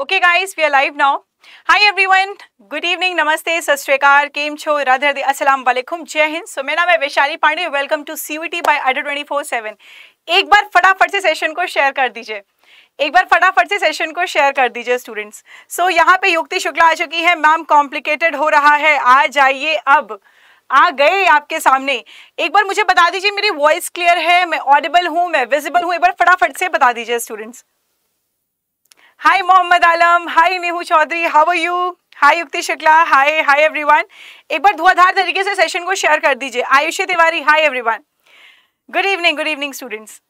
Okay guys we are live now hi everyone good evening नमस्ते सत केम छो राधे राधे अस्सलाम वालेकुम जय हिंद सो मेरा नाम है Vaishali Pandey welcome to C T by Adda twenty four seven एक बार फटाफट से सेशन को शेयर कर दीजिए एक बार फटाफट से सेशन को शेयर कर दीजिए स्टूडेंट्स सो यहाँ पे युक्ति शुक्ला आ चुकी है मैम कॉम्प्लिकेटेड हो रहा है आ जाइए अब आ गए आपके सामने एक बार मुझे बता दीजिए मेरी वॉइस क्लियर है मैं ऑडिबल हूँ मैं विजिबल हूँ एक बार फटाफट से बता दीजिए students Hi Mohammad Alam Hi Nehu Chaudhary How are you Hi Yukti Shukla. Hi Hi everyone. एक बार धुआधार तरीके से सेशन को शेयर कर दीजिए Ayushi Tiwari Hi everyone. Good evening good evening students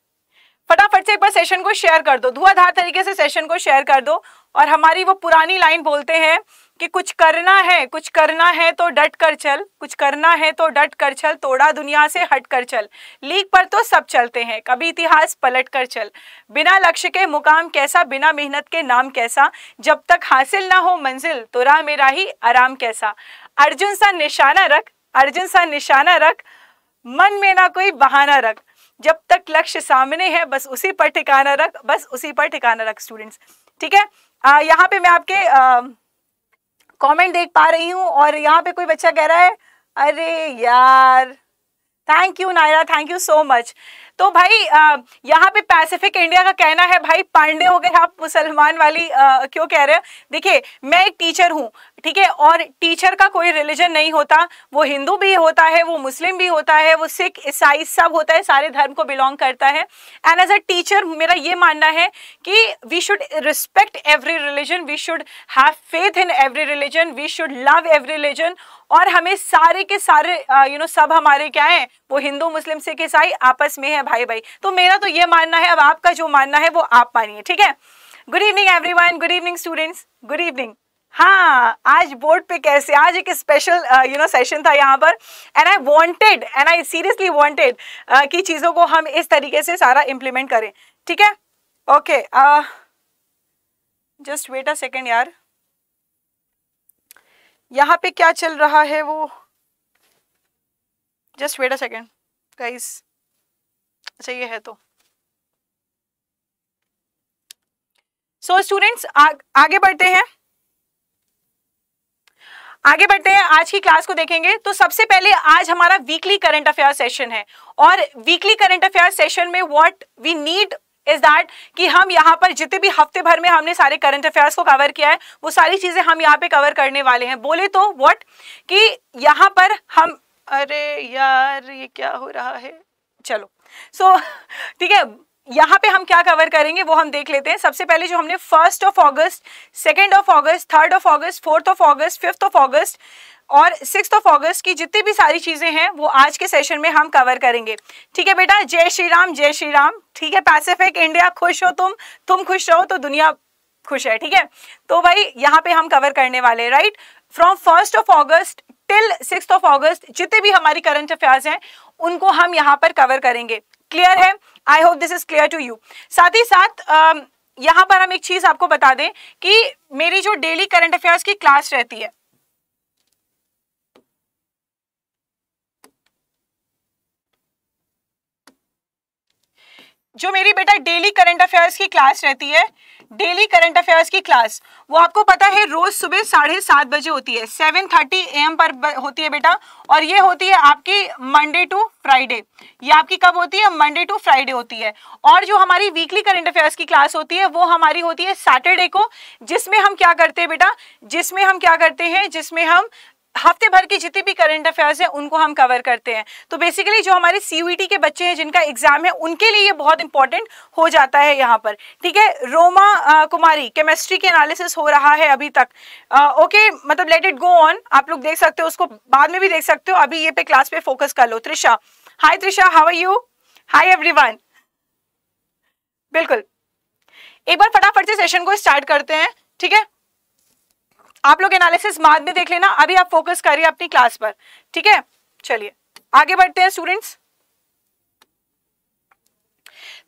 फटाफट से एक बार सेशन को शेयर कर दो धुआधार तरीके से सेशन को शेयर कर दो और हमारी वो पुरानी लाइन बोलते हैं कि कुछ करना है कुछ करना है तो डट कर चल कुछ करना है तो डट कर चल तोड़ा दुनिया से हट कर चल लीग पर तो सब चलते हैं कभी इतिहास पलट कर चल बिना लक्ष्य के मुकाम कैसा बिना मेहनत के नाम कैसा जब तक हासिल ना हो मंजिल तो राह मेरा ही आराम कैसा अर्जुन सा निशाना रख अर्जुन सा निशाना रख मन में ना कोई बहाना रख जब तक लक्ष्य सामने है बस उसी पर ठिकाना रख बस उसी पर ठिकाना रख स्टूडेंट्स ठीक है आ, यहाँ पे मैं आपके आ, कमेंट देख पा रही हूँ और यहाँ पे कोई बच्चा कह रहा है अरे यार thank you Naira thank you so much तो भाई यहाँ पे पैसिफिक इंडिया का कहना है भाई पांडे हो गए आप मुसलमान वाली आ, क्यों कह रहे हो देखिए मैं एक टीचर हूँ ठीक है और टीचर का कोई रिलीजन नहीं होता वो हिंदू भी होता है वो मुस्लिम भी होता है वो सिख ईसाई सब होता है सारे धर्म को बिलोंग करता है एंड एज अ टीचर मेरा ये मानना है कि we should respect every religion we should have faith in every religion we should love every religion और हमें सारे के सारे यू नो you know, सब हमारे क्या है वो हिंदू मुस्लिम सिख ईसाई आपस में है हैं भाई भाई तो मेरा तो ये मानना है अब आपका जो मानना है वो आप मानिए ठीक है good evening everyone good evening students good evening हाँ आज बोर्ड पे कैसे आज एक स्पेशल यू नो सेशन था यहाँ पर and I wanted and I seriously wanted कि चीज़ों को हम इस तरीके से सारा इम्प्लीमेंट करें ठीक है okay just wait a second यार यहाँ पे क्या चल रहा है वो just wait a second guys अच्छा ये है तो सो so, स्टूडेंट्स आगे बढ़ते हैं आगे बढ़ते हैं आज की क्लास को देखेंगे तो सबसे पहले आज हमारा वीकली करंट अफेयर सेशन है और वीकली करंट अफेयर सेशन में what we need is that कि हम यहाँ पर जितने भी हफ्ते भर में हमने सारे करंट अफेयर्स को कवर किया है वो सारी चीज़ें हम यहाँ पे कवर करने वाले हैं बोले तो व्हाट कि यहाँ पर हम अरे यार ये क्या हो रहा है चलो सो so, ठीक है यहाँ पे हम क्या कवर करेंगे वो हम देख लेते हैं सबसे पहले जो हमने first of August second of August third of August fourth of August fifth of August और सिक्स ऑफ ऑगस्ट की जितनी भी सारी चीज़ें हैं वो आज के सेशन में हम कवर करेंगे ठीक है बेटा जय श्री राम जय श्री राम ठीक है पैसिफिक इंडिया खुश हो तुम तुम खुश रहो तो दुनिया खुश है ठीक है तो भाई यहाँ पे हम कवर करने वाले right from first of August till six of August जितने भी हमारी करंट अफेयर्स हैं उनको हम यहाँ पर कवर करेंगे क्लियर है I hope this is clear to you साथ ही साथ यहाँ पर हम एक चीज आपको बता दें कि मेरी जो डेली करंट अफेयर्स की क्लास रहती है जो मेरी बेटा डेली करंट अफेयर्स की क्लास रहती है डेली करंट अफेयर्स की क्लास वो आपको पता है रोज सुबह साढ़े सात बजे होती है सेवन थर्टी एम पर होती है बेटा और ये होती है आपकी मंडे टू फ्राइडे ये आपकी कब होती है मंडे टू फ्राइडे होती है और जो हमारी वीकली करंट अफेयर्स की क्लास होती है वो हमारी होती है सैटरडे को जिसमें हम क्या करते हैं बेटा जिसमें हम क्या करते हैं जिसमें हम हफ्ते भर के जितने भी करंट अफेयर्स हैं उनको हम कवर करते हैं तो बेसिकली जो हमारे सी के बच्चे हैं जिनका एग्जाम है उनके लिए ये बहुत इंपॉर्टेंट हो जाता है यहाँ पर ठीक है रोमा आ, कुमारी केमिस्ट्री के एनालिसिस हो रहा है अभी तक आ, ओके मतलब लेट इट गो ऑन आप लोग देख सकते हो उसको बाद में भी देख सकते हो अभी ये पे क्लास पे फोकस कर लो Trisha hi Trisha how are you everyone बिल्कुल एक बार फटाफट से सेशन को स्टार्ट करते हैं ठीक है आप लोग एनालिसिस बाद में देख लेना अभी आप फोकस करिए अपनी क्लास पर ठीक है चलिए आगे बढ़ते हैं स्टूडेंट्स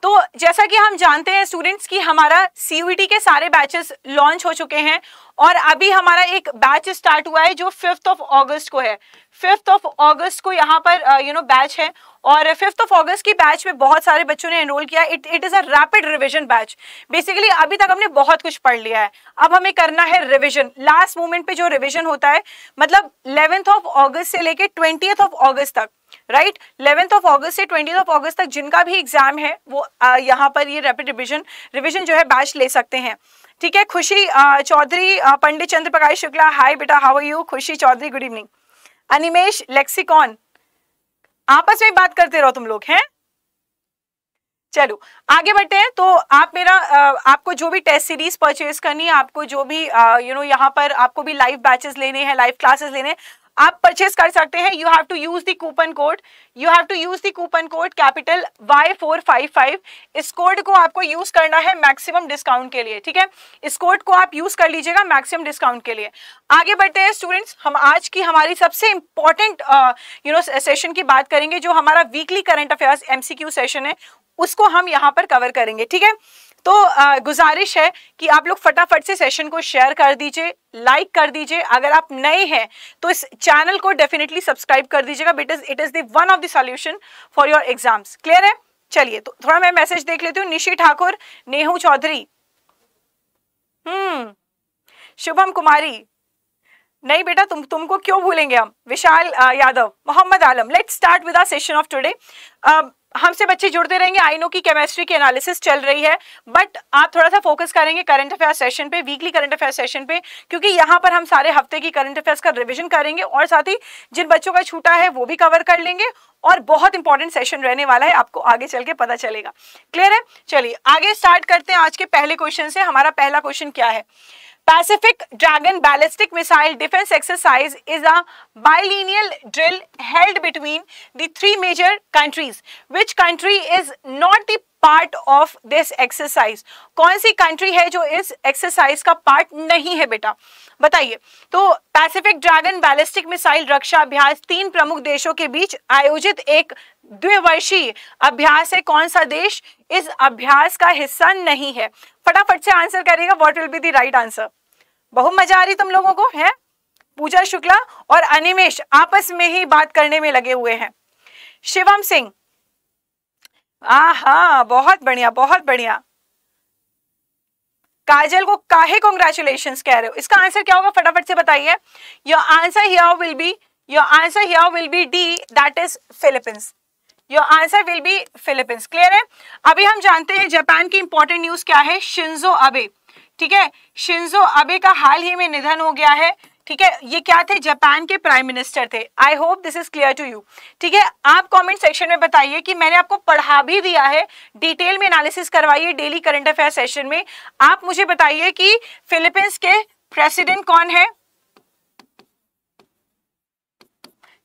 तो जैसा कि हम जानते हैं स्टूडेंट्स कि हमारा सी के सारे बैचेस लॉन्च हो चुके हैं और अभी हमारा एक बैच स्टार्ट हुआ है जो फिफ्थ ऑफ अगस्त को है फिफ्थ ऑफ अगस्त को यहाँ पर यू नो बैच है और फिफ्थ ऑफ अगस्त की बैच में बहुत सारे बच्चों ने एनरोल किया it it is a rapid revision batch basically अभी तक हमने बहुत कुछ पढ़ लिया है अब हमें करना है रिविजन लास्ट मोमेंट पे जो रिविजन होता है मतलब इलेवेंथ ऑफ ऑगस्ट से लेकर ट्वेंटियथ ऑफ ऑगस्ट तक राइट इलेवेंथ ऑफ अगस्त से ट्वेंटी ऑफ अगस्त तक जिनका भी एग्जाम है वो आ, यहाँ पर ये रैपिड रिविजन रिविजन जो है बैच ले सकते हैं ठीक है खुशी आ, चौधरी पंडित चंद्र प्रकाश शुक्ला हाय बेटा how you Khushi Chaudhary good evening Animesh Lexicon आपस में बात करते रहो तुम लोग हैं चलो आगे बढ़ते हैं तो आप मेरा आपको जो भी टेस्ट सीरीज परचेज करनी है आपको जो भी यू नो यहाँ पर आपको भी लाइव बैचेस लेने हैं लाइव क्लासेस लेने हैं आप परचेज कर सकते हैं you have to use the coupon code you have to use the coupon code capital Y four five five इस कोड को आपको यूज करना है मैक्सिमम डिस्काउंट के लिए ठीक है इस कोड को आप यूज कर लीजिएगा मैक्सिमम डिस्काउंट के लिए आगे बढ़ते हैं स्टूडेंट्स हम आज की हमारी सबसे इंपॉर्टेंट यू नो सेशन की बात करेंगे जो हमारा weekly current affairs MCQ session है उसको हम यहाँ पर कवर करेंगे ठीक है तो गुजारिश है कि आप लोग फटाफट से सेशन को शेयर कर दीजिए लाइक कर दीजिए अगर आप नए हैं तो इस चैनल को डेफिनेटली सब्सक्राइब कर दीजिएगा because it is one of the solution for your exams clear है चलिए तो थोड़ा मैं मैसेज देख लेती हूँ निशी ठाकुर नेहू चौधरी हम्म शुभम कुमारी नहीं बेटा तुम तुमको क्यों भूलेंगे हम Vishal Yadav Mohammad Alam let's start with session of today हमसे बच्चे जुड़ते रहेंगे आई नो की केमिस्ट्री की एनालिसिस चल रही है बट आप थोड़ा सा फोकस करेंगे करंट अफेयर सेशन पे वीकली करंट अफेयर सेशन पे क्योंकि यहाँ पर हम सारे हफ्ते की करंट अफेयर्स का रिविजन करेंगे और साथ ही जिन बच्चों का छूटा है वो भी कवर कर लेंगे और बहुत इंपॉर्टेंट सेशन रहने वाला है आपको आगे चल के पता चलेगा क्लियर है चलिए आगे स्टार्ट करते हैं आज के पहले क्वेश्चन से हमारा पहला क्वेश्चन क्या है Pacific Dragon Ballistic Missile Defense Exercise is a bilineal drill held between the three major countries. Which country is not the part of this exercise कौन सी कंट्री है जो इस एक्सरसाइज का पार्ट नहीं है बेटा बताइए तो पैसिफिक ड्रैगन बैलिस्टिक मिसाइल रक्षा अभ्यास तीन प्रमुख देशों के बीच आयोजित एक द्विवर्षीय अभ्यास है कौन सा देश इस अभ्यास का हिस्सा नहीं है फटाफट से आंसर करेगा what will be the right answer बहुत मजा आ रही तुम लोगों को है पूजा शुक्ला और अनिमेश आपस में ही बात करने में लगे हुए हैं शिवम सिंह हाँ बहुत बढ़िया बहुत बढ़िया काजल को काहे कॉन्ग्रेचुलेशन कह रहे हो इसका आंसर क्या होगा फटाफट से बताइए your answer here will be your answer here will be D that is Philippines your answer will be Philippines clear है अभी हम जानते हैं जापान की इंपॉर्टेंट न्यूज क्या है शिंजो अबे ठीक है शिंजो अबे का हाल ही में निधन हो गया है ठीक है ये क्या थे जापान के प्राइम मिनिस्टर थे I hope this is clear to you ठीक है आप कमेंट सेक्शन में बताइए कि मैंने आपको पढ़ा भी दिया है डिटेल में एनालिसिस करवाइए डेली करंट अफेयर सेशन में आप मुझे बताइए कि फिलीपींस के प्रेसिडेंट कौन है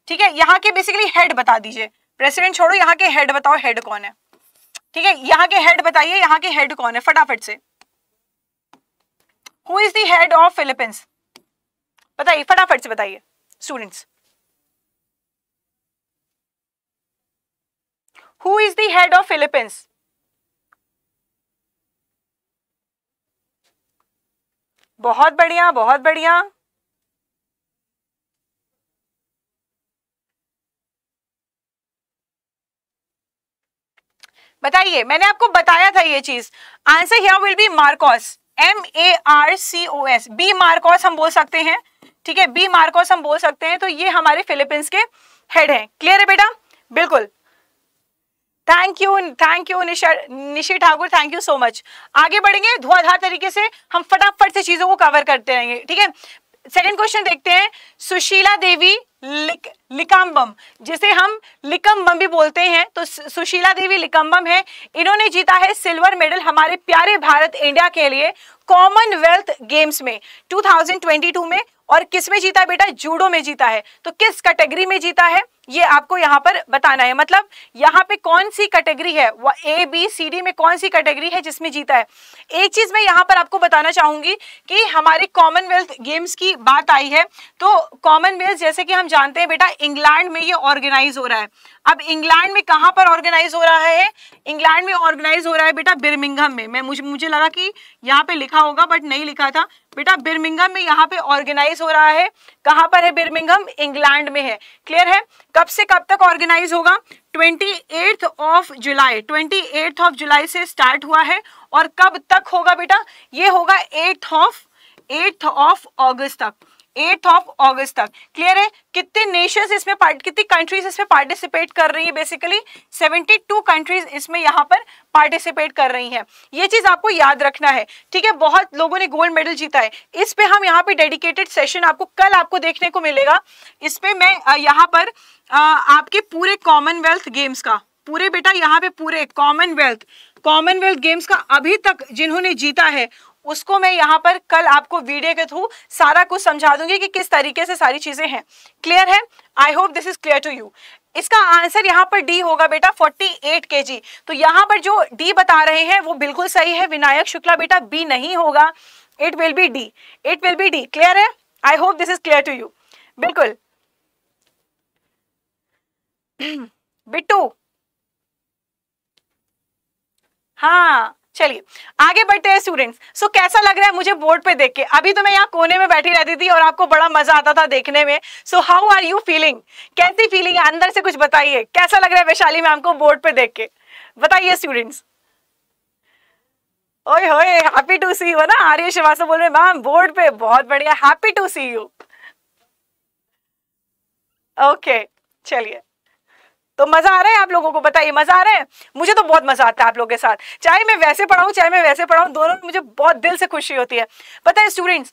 ठीक है यहाँ के बेसिकली हेड बता दीजिए प्रेसिडेंट छोड़ो यहाँ के हेड बताओ हेड कौन है ठीक है यहाँ के हेड बताइए यहाँ के हेड कौन है फटाफट से who is the head of Philippines बताइए फटाफट से बताइए students who is the head of Philippines बहुत बढ़िया बहुत बढ़िया बताइए मैंने आपको बताया था ये चीज answer here will be Marcos M A R C O S B Marcos हम बोल सकते हैं ठीक है बी मार्कोस हम बोल सकते हैं तो ये हमारे फिलिपींस के हेड हैं क्लियर है बेटा बिल्कुल thank you thank you Nishi Thakur thank you so much आगे बढ़ेंगे धुआधार तरीके से हम फटाफट से चीजों को कवर करते रहेंगे ठीक है सेकंड क्वेश्चन देखते हैं सुशीला देवी लिक, लिकाम्बम जिसे हम लिकम्बम भी बोलते हैं तो सुशीला देवी लिकम्बम है इन्होंने जीता है सिल्वर मेडल हमारे प्यारे भारत इंडिया के लिए कॉमनवेल्थ गेम्स में 2022 में और किस में जीता है बेटा जूडो में जीता है तो किस कैटेगरी में जीता है ये आपको यहाँ पर बताना है मतलब यहाँ पे कौन सी कैटेगरी है ए बी सी डी में कौन सी कैटेगरी है जिसमें जीता है एक चीज मैं यहाँ पर आपको बताना चाहूंगी कि हमारे कॉमनवेल्थ गेम्स की बात आई है तो कॉमनवेल्थ जैसे कि हम जानते हैं बेटा इंग्लैंड में ये ऑर्गेनाइज हो रहा है अब इंग्लैंड में कहाँ पर ऑर्गेनाइज हो रहा है इंग्लैंड में ऑर्गेनाइज हो रहा है बेटा बिरमिंगम में मैं मुझे मुझे लगा कि यहाँ पे लिखा होगा बट नहीं लिखा था बेटा बिरमिंगम में यहाँ पे ऑर्गेनाइज हो रहा है कहाँ पर है बिरमिंगम इंग्लैंड में है क्लियर है कब से कब तक ऑर्गेनाइज होगा twenty eighth of July twenty eighth of July से स्टार्ट हुआ है और कब तक होगा बेटा ये होगा eighth of eighth of August तक एट ऑफ ऑगस्ट तक क्लियर है कितने नेशंस इसमें पार्ट कितनी कंट्रीज इसमें पार्टिसिपेट कर रही है बेसिकली 72 कंट्रीज इसमें यहाँ पर पार्टिसिपेट कर रही हैं ये चीज आपको याद रखना है ठीक है बहुत लोगों ने गोल्ड मेडल जीता है इस पे हम यहाँ पे डेडिकेटेड सेशन आपको कल आपको देखने को मिलेगा इस पे मैं यहाँ पर आपके पूरे कॉमनवेल्थ गेम्स का पूरे बेटा यहाँ पे पूरे कॉमनवेल्थ कॉमनवेल्थ गेम्स का अभी तक जिन्होंने जीता है उसको मैं यहाँ पर कल आपको वीडियो के थ्रू सारा कुछ समझा दूंगी कि किस तरीके से सारी चीज़ें हैं क्लियर है I hope this is clear to you इसका आंसर यहाँ पर डी होगा बेटा 48 एट के जी तो यहाँ पर जो डी बता रहे हैं वो बिल्कुल सही है विनायक शुक्ला बेटा बी नहीं होगा it will be D it will be D clear है I hope this is clear to you बिल्कुल बिट्टू हाँ चलिए आगे बढ़ते हैं स्टूडेंट्स सो so, कैसा लग रहा है मुझे बोर्ड पे देख के अभी तो मैं यहाँ कोने में बैठी रहती थी और आपको बड़ा मजा आता था देखने में so how are you feeling कैसी फीलिंग है अंदर से कुछ बताइए कैसा लग रहा है वैशाली मैम को बोर्ड पे देख के बताइए स्टूडेंट्स ओए होए हैप्पी टू सी यू ना आर्य श्रीवास्तव बोल रहे मैम बोर्ड पे बहुत बढ़िया happy to see you okay चलिए तो मजा आ रहा है आप लोगों को बताइए मजा आ रहा है मुझे तो बहुत मजा आता है आप लोगों के साथ चाहे मैं वैसे पढ़ाऊँ चाहे मैं वैसे पढ़ाऊँ दोनों में मुझे बहुत दिल से खुशी होती है पता है स्टूडेंट्स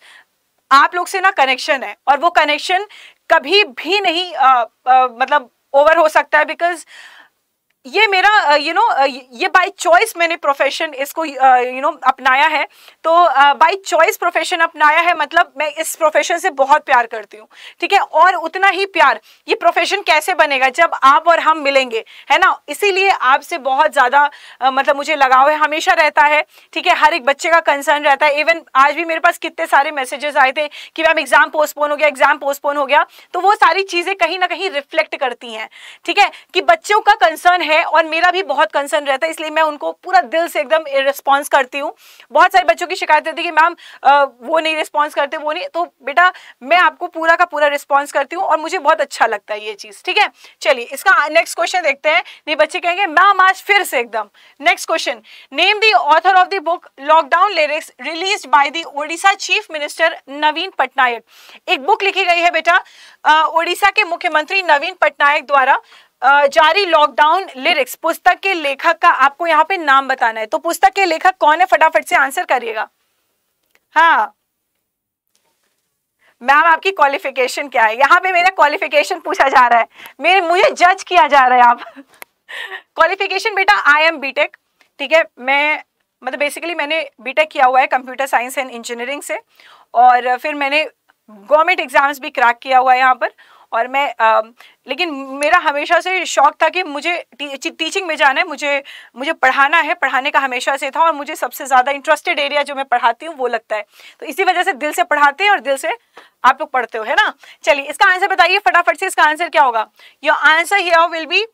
आप लोग से ना कनेक्शन है और वो कनेक्शन कभी भी नहीं आ, आ, मतलब ओवर हो सकता है बिकॉज ये मेरा यू नो ये बाय चॉइस मैंने प्रोफेशन इसको यू नो अपनाया है तो बाय चॉइस प्रोफेशन अपनाया है मतलब मैं इस प्रोफेशन से बहुत प्यार करती हूँ ठीक है और उतना ही प्यार ये प्रोफेशन कैसे बनेगा जब आप और हम मिलेंगे है ना इसीलिए आपसे बहुत ज़्यादा मतलब मुझे लगाव है हमेशा रहता है ठीक है हर एक बच्चे का कंसर्न रहता है इवन आज भी मेरे पास कितने सारे मैसेजेस आए थे कि मैम एग्ज़ाम पोस्टपोन हो गया एग्ज़ाम पोस्टपोन हो गया तो वो सारी चीज़ें कहीं ना कहीं रिफ्लेक्ट करती हैं ठीक है कि बच्चों का कंसर्न है है और मेरा भी बहुत कंसर्न रहता है इसलिए मैं उनको पूरा दिल से एकदम रिस्पॉन्स करती हूँ बहुत सारे बच्चों की शिकायत रहती है कि मैम वो नहीं रिस्पॉन्स करते वो नहीं तो बेटा मैं आपको पूरा का पूरा रिस्पॉन्स करती हूँ और मुझे बहुत अच्छा लगता है ये चीज़ ठीक है चलिए इसका नेक्स्ट क्वेश्चन देखते हैं नहीं बच्चे कहेंगे मैम आज फिर से एकदम next question name the author of the book Lockdown Lyrics release by the Odisha chief minister Naveen Patnaik एक बुक लिखी गई है बेटा ओडिशा के मुख्यमंत्री नवीन पटनायक द्वारा जारी लॉकडाउन लिरिक्स पुस्तक के लेखक का आपको यहाँ पे नाम बताना है तो पुस्तक के लेखक कौन है फटाफट से आंसर करिएगा हाँ मैम आपकी क्वालिफिकेशन क्या है यहाँ पे मेरा क्वालिफिकेशन पूछा जा रहा है मेरे मुझे जज किया जा रहा है आप क्वालिफिकेशन बेटा आई एम बीटेक ठीक है मैं मतलब बेसिकली मैंने बीटेक किया हुआ है कंप्यूटर साइंस एंड इंजीनियरिंग से और फिर मैंने गवर्नमेंट एग्जाम्स भी क्रैक किया हुआ है यहाँ पर और मैं आ, लेकिन मेरा हमेशा से शौक था कि मुझे टी, टीचिंग में जाना है मुझे मुझे पढ़ाना है पढ़ाने का हमेशा से था और मुझे सबसे ज़्यादा इंटरेस्टेड एरिया जो मैं पढ़ाती हूँ वो लगता है तो इसी वजह से दिल से पढ़ाते हैं और दिल से आप लोग पढ़ते हो है ना चलिए इसका आंसर बताइए फटाफट से इसका आंसर क्या होगा your answer here will be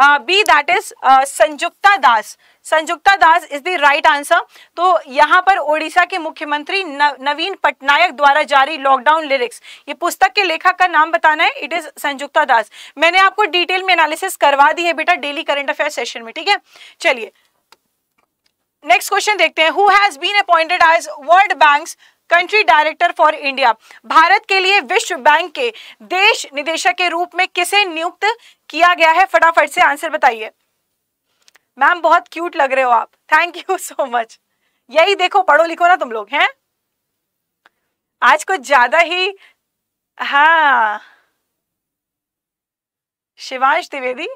B that is Sanjukta Das Sanjukta Das is the right answer तो यहाँ पर ओडिशा के मुख्यमंत्री नवीन पटनायक द्वारा जारी लॉकडाउन लिरिक्स ये पुस्तक के लेखक का नाम बताना है इट इज संयुक्ता दास मैंने आपको डिटेल में एनालिसिस करवा दी है बेटा डेली करंट अफेयर सेशन में ठीक है चलिए नेक्स्ट क्वेश्चन देखते हैं who has been appointed as World Bank country director for India भारत के लिए विश्व बैंक के देश निदेशक के रूप में किसे नियुक्त किया गया है फटाफट से आंसर बताइए मैम बहुत क्यूट लग रहे हो आप थैंक यू सो मच यही देखो पढ़ो लिखो ना तुम लोग हैं आज कुछ ज्यादा ही हाँ शिवांश द्विवेदी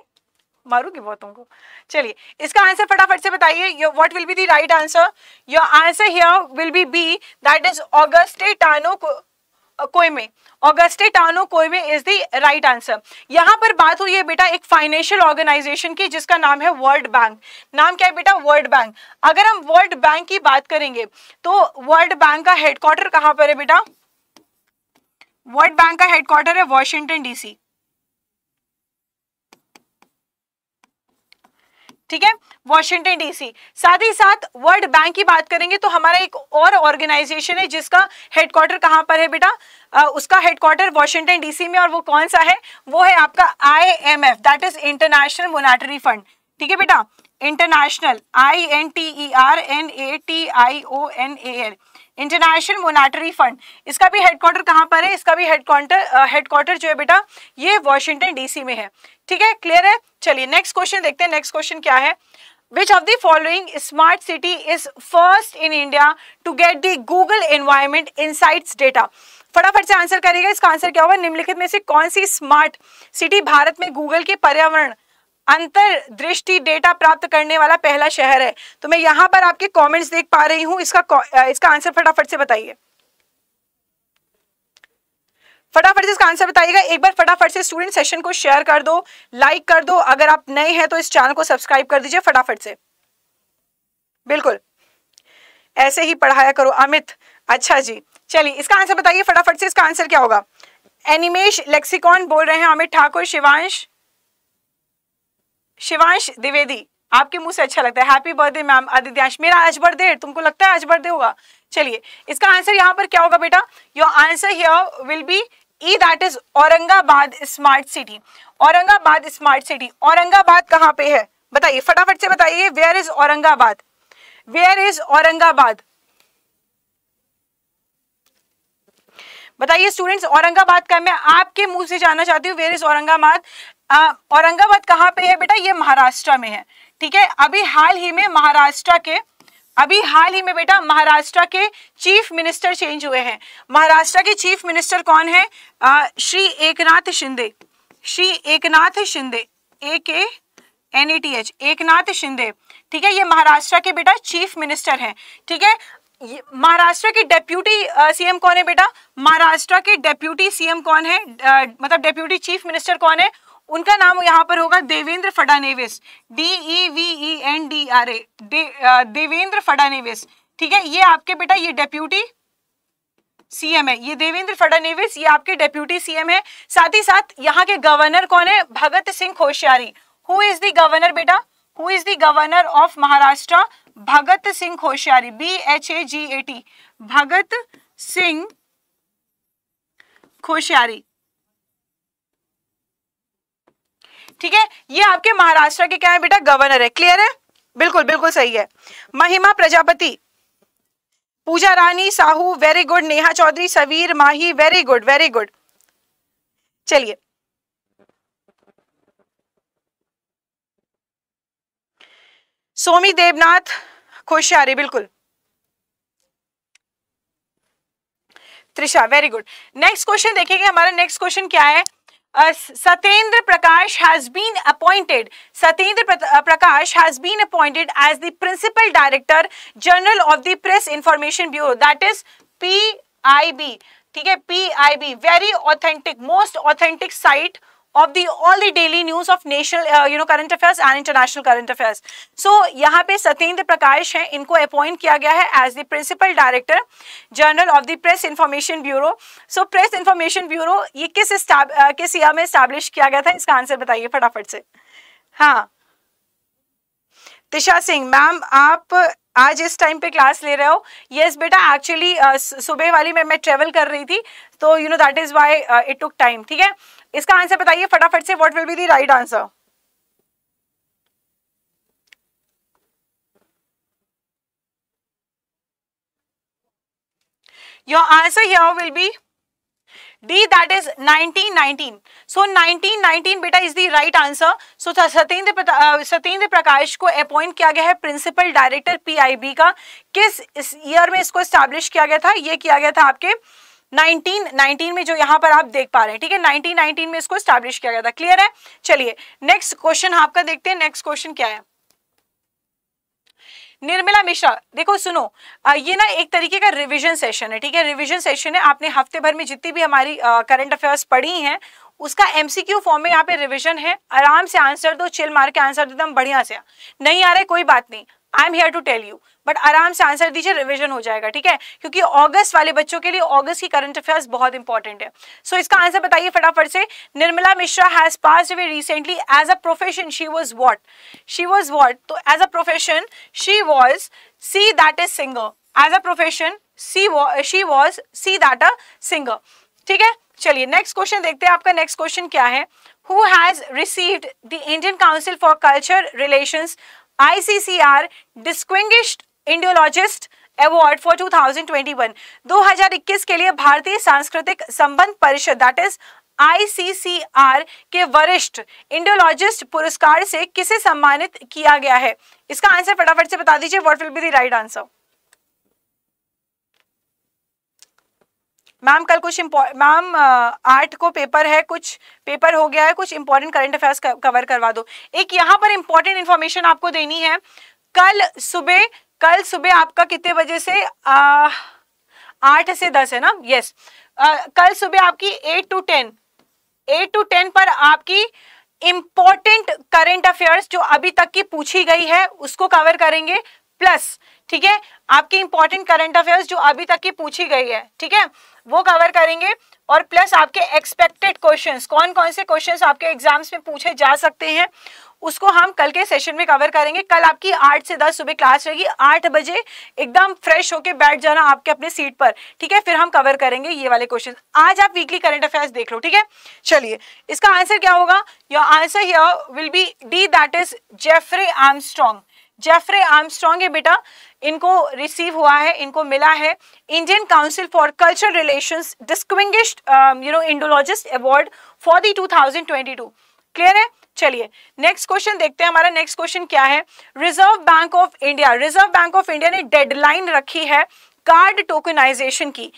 मारूंगी बहुत तुमको चलिए इसका आंसर फटाफट से बताइए what will be the right answer your answer here will be B that is Auguste Tano Kouame Auguste Tano Kouame is the right answer यहाँ पर बात हुई है बेटा एक फाइनेंशियल ऑर्गेनाइजेशन की जिसका नाम है वर्ल्ड बैंक नाम क्या है बेटा वर्ल्ड बैंक अगर हम वर्ल्ड बैंक की बात करेंगे तो वर्ल्ड बैंक का हेडक्वार्टर कहाँ पर है बेटा वर्ल्ड बैंक का हेडक्वार्टर है वॉशिंगटन डीसी ठीक है वॉशिंगटन डीसी साथ ही साथ वर्ल्ड बैंक की बात करेंगे तो हमारा एक और ऑर्गेनाइजेशन है जिसका हेडक्वार्टर कहां पर है बेटा उसका हेडक्वार्टर वॉशिंगटन डीसी में और वो कौन सा है वो है आपका I M F that is International Monetary Fund ठीक है बेटा International I N T E R N A T I O N A L International Monetary Fund इसका भी हेडक्वार्टर कहाँ पर है इसका भी हेडक्वार्टर हेडक्वार्टर जो है बेटा ये वॉशिंगटन डीसी में है ठीक है क्लियर है चलिए नेक्स्ट क्वेश्चन देखते हैं नेक्स्ट क्वेश्चन क्या है which of the following smart city is first in india to get the google environment insights data फटाफट से आंसर करिएगा इसका आंसर क्या होगा निम्नलिखित में से कौन सी स्मार्ट सिटी भारत में गूगल के पर्यावरण अंतर दृष्टि डेटा प्राप्त करने वाला पहला शहर है तो मैं यहां पर आपके कमेंट्स देख पा रही हूँ इसका इसका आंसर फटाफट से बताइए फटाफट से इसका आंसर बताइएगा एक बार फटाफट से स्टूडेंट सेशन को शेयर कर दो लाइक कर दो अगर आप नए हैं तो इस चैनल को सब्सक्राइब कर दीजिए फटाफट से बिल्कुल ऐसे ही पढ़ाया करो अमित अच्छा जी चलिए इसका आंसर बताइए फटाफट से इसका आंसर क्या होगा एनिमेश लेक्सिकॉन बोल रहे हैं अमित ठाकुर शिवांश शिवांश द्विवेदी आपके मुंह से अच्छा लगता है हैप्पी बर्थडे मैम आदित्यांश मेरा आज बर्थडे तुमको लगता है आज बर्थडे होगा चलिए इसका आंसर यहाँ पर क्या होगा बेटा your answer here will be E that is Aurangabad smart city Aurangabad smart city Aurangabad कहाँ पे है बताइए फटाफट से बताइए where is Aurangabad where is Aurangabad बताइए स्टूडेंट्स औरंगाबाद का मैं आपके मुंह से जानना चाहती हूँ वेयर इज औरंगाबाद औरंगाबाद कहाँ पे है बेटा ये महाराष्ट्र में है ठीक है अभी हाल ही में महाराष्ट्र के अभी हाल ही में बेटा महाराष्ट्र के चीफ मिनिस्टर चेंज हुए हैं महाराष्ट्र के चीफ मिनिस्टर कौन है आ, Shri Eknath Shinde Shri Eknath Shinde A K N E T H Eknath Shinde ठीक है ये महाराष्ट्र के बेटा चीफ मिनिस्टर हैं ठीक है महाराष्ट्र के डेप्यूटी सीएम कौन है बेटा महाराष्ट्र के डेप्यूटी सीएम कौन है आ, मतलब डेप्यूटी चीफ मिनिस्टर कौन है उनका नाम यहाँ पर होगा Devendra Fadnavis D E V E N D R A Devendra Fadnavis ठीक है ये आपके बेटा ये डेप्यूटी सीएम है ये देवेंद्र फडणवीस ये आपके डेप्यूटी सीएम है साथ ही साथ यहाँ के गवर्नर कौन है Bhagat Singh Koshyari who is the governor बेटा who is the governor of Maharashtra Bhagat Singh Koshyari B H A G A T Bhagat Singh Koshyari ठीक है ये आपके महाराष्ट्र के क्या है बेटा गवर्नर है क्लियर है बिल्कुल बिल्कुल सही है Mahima Prajapati Pooja Rani Sahu very good Neha Chaudhary Saveer Mahi very good very good चलिए सोमी देवनाथ खुशियारी बिल्कुल Trisha very good next question देखेंगे हमारा नेक्स्ट क्वेश्चन क्या है Uh, Satendra Prakash has been appointed. Satendra Prakash has been appointed as the Principal Director General of the Press Information Bureau, that is PIB. ठीक है PIB, very authentic, most authentic site all the daily news of national uh, national know current current and international current affairs so so यहाँ पे Satyendra Prakash inko इनको appoint किया गया है as the principal director general of the Press Information Bureau press information bureau ye kis stab, uh, kis year में establish किया गया था इसका आंसर बताइए फटाफट से हाँ तिशा सिंह मैम आप आज इस टाइम पे क्लास ले रहे हो यस yes, बेटा एक्चुअली uh, सुबह वाली मैं मैं ट्रेवल कर रही थी तो you know that is why it took time ठीक है इसका आंसर बताइए फटाफट से what will be the right answer your answer here will be D that is 1919. So 1919 बेटा is the right answer. So Satyendra Satyendra प्रकाश को अपॉइंट किया गया है प्रिंसिपल डायरेक्टर पीआईबी का किस ईयर में इसको स्टैब्लिश किया गया था ये किया गया था आपके 1919 में जो यहाँ पर आप देख पा रहे हैं ठीक है 1919 में इसको स्टैब्लिश किया गया था क्लियर है चलिए नेक्स्ट क्वेश्चन आपका देखते हैं नेक्स्ट क्वेश्चन क्या है निर्मला मिश्रा देखो सुनो ये ना एक तरीके का रिवीजन सेशन है ठीक है रिवीजन सेशन है आपने हफ्ते भर में जितनी भी हमारी करंट अफेयर्स पढ़ी हैं उसका एमसीक्यू फॉर्म में यहाँ पे रिवीजन है आराम से आंसर दो चिल मार के आंसर दो एकदम बढ़िया से नहीं आ रहा है कोई बात नहीं I am here to tell you but आराम से आंसर दीजिए रिविजन हो जाएगा ठीक है क्योंकि ऑगस्ट वाले बच्चों के लिए ऑगस्ट की करंट अफेयर्स बहुत इंपॉर्टेंट है सो so, इसका आंसर बताइए फटाफट से Nirmala Mishra has pass away recently as a profession she was what she was what तो as a profession she was C that is singer as a profession C she was C that a singer ठीक है चलिए next question देखते हैं आपका next question क्या है who has received the Indian Council for Culture Relations ICCR distinguished Indologist award for 2021 2021 के लिए भारतीय सांस्कृतिक संबंध परिषद दैट इज आईसीसीआर के वरिष्ठ इंडियोलॉजिस्ट पुरस्कार से किसे सम्मानित किया गया है इसका आंसर फटाफट से बता दीजिए what will be the right answer ma'am कल कुछ मैम आठ को पेपर है कुछ पेपर हो गया है कुछ इंपॉर्टेंट करंट अफेयर्स कवर करवा दो एक यहाँ पर इंपॉर्टेंट इन्फॉर्मेशन आपको देनी है कल सुबह कल सुबह आपका कितने बजे से आठ से दस है ना यस yes. कल सुबह आपकी eight to ten eight to ten पर आपकी इंपॉर्टेंट करंट अफेयर्स जो अभी तक की पूछी गई है उसको कवर करेंगे प्लस ठीक है आपके इंपॉर्टेंट करंट अफेयर्स जो अभी तक की पूछी गई है ठीक है वो कवर करेंगे और प्लस आपके एक्सपेक्टेड क्वेश्चंस कौन कौन से क्वेश्चंस आपके एग्जाम्स में पूछे जा सकते हैं उसको हम कल के सेशन में कवर करेंगे कल आपकी आठ से दस सुबह क्लास रहेगी आठ बजे एकदम फ्रेश होके बैठ जाना आपके अपने सीट पर ठीक है फिर हम कवर करेंगे ये वाले क्वेश्चन आज आप वीकली करंट अफेयर्स देख लो ठीक है चलिए इसका आंसर क्या होगा your answer here will be D that is Jeffrey Armstrong Jeffrey Armstrong है बेटा इनको रिसीव हुआ है इनको मिला है Indian Council for Cultural Relations distinguished you know Indologist award for the 2022 clear है चलिए नेक्स्ट क्वेश्चन देखते हैं हमारा नेक्स्ट क्वेश्चन क्या है Reserve Bank of India Reserve Bank of India ने डेडलाइन रखी है कार्ड टोकनाइजेशन की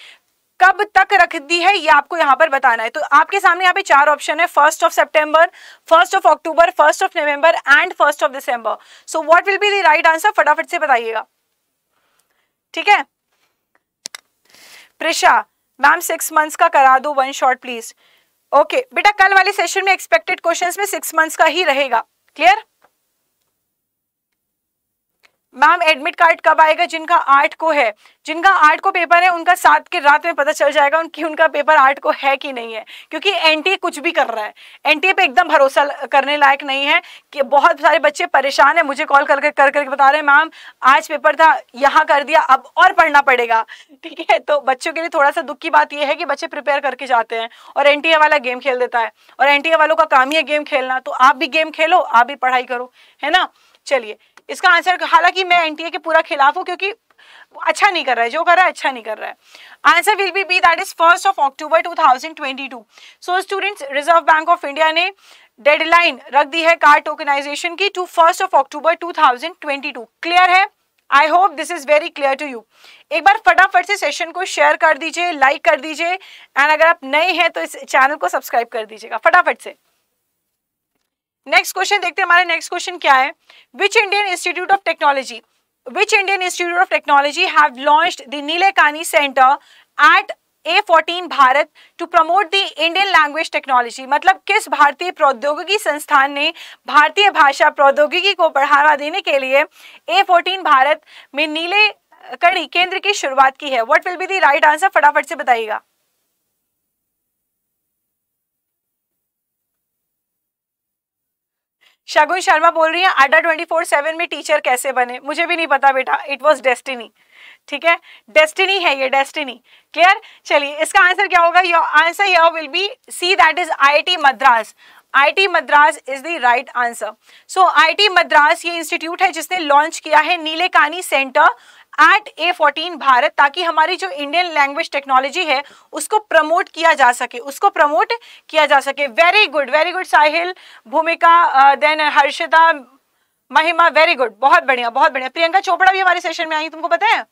कब तक रख दी है ये आपको यहाँ पर बताना है तो आपके सामने यहाँ पे चार ऑप्शन है first of September first of October first of November and first of December so what will be the right answer फटाफट से बताइएगा ठीक है प्रिशा मैम सिक्स मंथ्स का करा दो वन शॉट प्लीज ओके बेटा कल वाले सेशन में एक्सपेक्टेड क्वेश्चन में सिक्स मंथ्स का ही रहेगा क्लियर मैम एडमिट कार्ड कब आएगा जिनका आठ को है जिनका आठ को पेपर है उनका सात के रात में पता चल जाएगा उनकी उनका पेपर आठ को है कि नहीं है क्योंकि एनटीए कुछ भी कर रहा है एनटीए पे एकदम भरोसा करने लायक नहीं है कि बहुत सारे बच्चे परेशान हैं मुझे कॉल करके कर करके बता रहे हैं मैम आज पेपर था यहाँ कर दिया अब और पढ़ना पड़ेगा ठीक है तो बच्चों के लिए थोड़ा सा दुख की बात यह है कि बच्चे प्रिपेयर करके जाते हैं और एन वाला गेम खेल देता है और एन वालों का काम ही है गेम खेलना तो आप भी गेम खेलो आप भी पढ़ाई करो है ना चलिए इसका आंसर हालांकि मैं एनटीए के पूरा खिलाफ हूँ क्योंकि अच्छा नहीं कर रहा है जो कर रहा है अच्छा नहीं कर रहा है answer will be B that is first of October 2022 so students Reserve Bank of India ने डेडलाइन रख दी है कार्ड टोकनाइजेशन की to first of October 2022 clear है I hope this is very clear to you एक बार फटाफट से सेशन को शेयर कर दीजिए लाइक कर दीजिए एंड अगर आप नए हैं तो इस चैनल को सब्सक्राइब कर दीजिएगा फटाफट से नेक्स्ट क्वेश्चन देखते हैं हमारे नेक्स्ट क्वेश्चन क्या है which Indian Institute of Technology which which Indian Institute of Technology have launched the centre at A fourteen Bharat to promote the Indian language technology मतलब किस भारतीय प्रौद्योगिकी संस्थान ने भारतीय भाषा प्रौद्योगिकी को बढ़ावा देने के लिए ए फोर्टीन भारत में नीले कड़ी केंद्र की शुरुआत की है what will be the right answer फटाफट से बताइएगा शगुन शर्मा बोल रही है अड्डा ट्वेंटी फोर सेवन में टीचर कैसे बने मुझे भी नहीं पता बेटा इट वॉज डेस्टिनी ठीक है डेस्टिनी है ये डेस्टिनी क्लियर चलिए इसका आंसर क्या होगा your answer your will be C that is T Madras IIT Madras is the right answer so IIT Madras ये इंस्टीट्यूट है जिसने लॉन्च किया है Nilekani centre at A fourteen Bharat ताकि हमारी जो इंडियन लैंग्वेज टेक्नोलॉजी है उसको प्रमोट किया जा सके उसको प्रमोट किया जा सके very good very good Sahil Bhumika then Harshita महिमा वेरी गुड बहुत बढ़िया बहुत बढ़िया प्रियंका चोपड़ा भी हमारे सेशन में आई तुमको पता है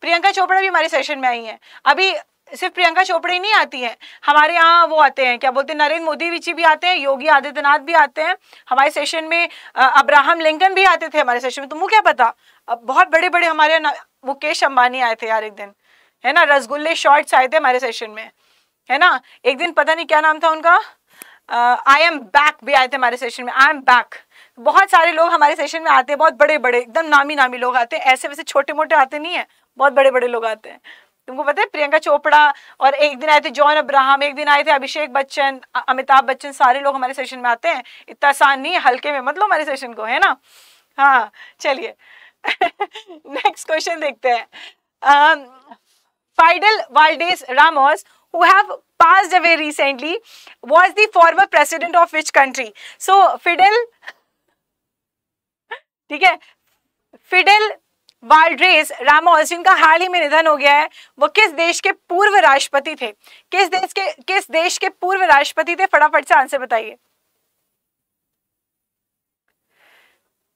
प्रियंका चोपड़ा भी हमारे सेशन में आई है अभी सिर्फ प्रियंका चोपड़े ही नहीं आती है हमारे यहाँ वो आते हैं क्या बोलते हैं नरेंद्र मोदी जी भी आते हैं योगी आदित्यनाथ भी आते हैं हमारे सेशन में अब्राहम लिंकन भी आते थे हमारे सेशन में तुमको क्या पता अब बहुत बड़े बड़े हमारे यहाँ मुकेश अंबानी आए थे यार एक दिन है ना रसगुल्ले शॉर्ट्स आए थे हमारे सेशन में है ना एक दिन पता नहीं क्या नाम था उनका आई एम बैक भी आए थे हमारे सेशन में आई एम बैक बहुत सारे लोग हमारे सेशन में आते हैं बहुत बड़े बड़े एकदम नामी नामी लोग आते हैं ऐसे वैसे छोटे मोटे आते नहीं है बहुत बड़े बड़े लोग आते हैं तुमको पता है प्रियंका चोपड़ा और एक दिन आए थे जॉन अब्राहम एक दिन आए थे अभिषेक बच्चन अमिताभ बच्चन सारे लोग हमारे सेशन में आते हैं इतना आसान नहीं हल्के में मतलब हमारे सेशन को है ना हाँ, हाँ चलिए नेक्स्ट क्वेश्चन देखते हैं Fidel Valdes Ramos who have passed away recently was the former president of which country so Fidel ठीक है फिडल वाल्ड्रेस रामोस जिनका हाल ही में निधन हो गया है वो किस देश के पूर्व राष्ट्रपति थे किस देश के किस देश के पूर्व राष्ट्रपति थे फटाफट से आंसर बताइए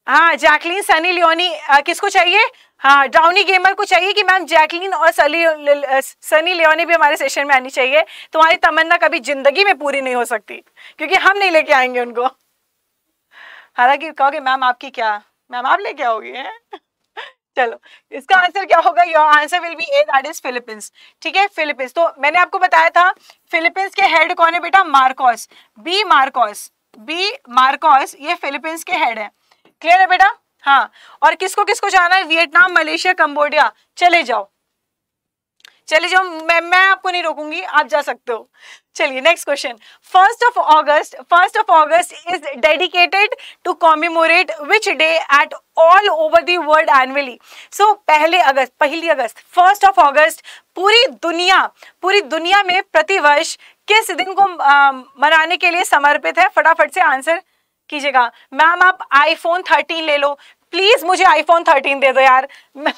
हाँ जैकलीन सनी लियोनी आ, किसको चाहिए हाँ डाउनी गेमर को चाहिए कि मैम जैकलीन और सली सनी लियोनी भी हमारे सेशन में आनी चाहिए तुम्हारी तमन्ना कभी जिंदगी में पूरी नहीं हो सकती क्योंकि हम नहीं लेके आएंगे उनको हालांकि कहोगे मैम आपकी क्या मैम आप लेके आओगे चलो इसका आंसर क्या होगा your answer will be A that is Philippines ठीक है फिलीपींस तो मैंने आपको बताया था फिलीपींस के हेड कौन है बेटा Marcos B Marcos B Marcos ये फिलीपींस के हेड है क्लियर है बेटा हाँ और किसको किसको जाना है वियतनाम मलेशिया कंबोडिया चले जाओ चलिए जो मैं मैं आपको नहीं रोकूंगी आप जा सकते हो चलिए next question first of August first of August is dedicated to commemorate which day at all over the world annually so पहले अगस्त पहली अगस्त फर्स्ट ऑफ ऑगस्ट पूरी दुनिया पूरी दुनिया में प्रतिवर्ष किस दिन को आ, मनाने के लिए समर्पित है फटाफट से आंसर कीजिएगा मैम आप आईफोन थर्टीन ले लो प्लीज मुझे आईफोन थर्टीन दे दो यार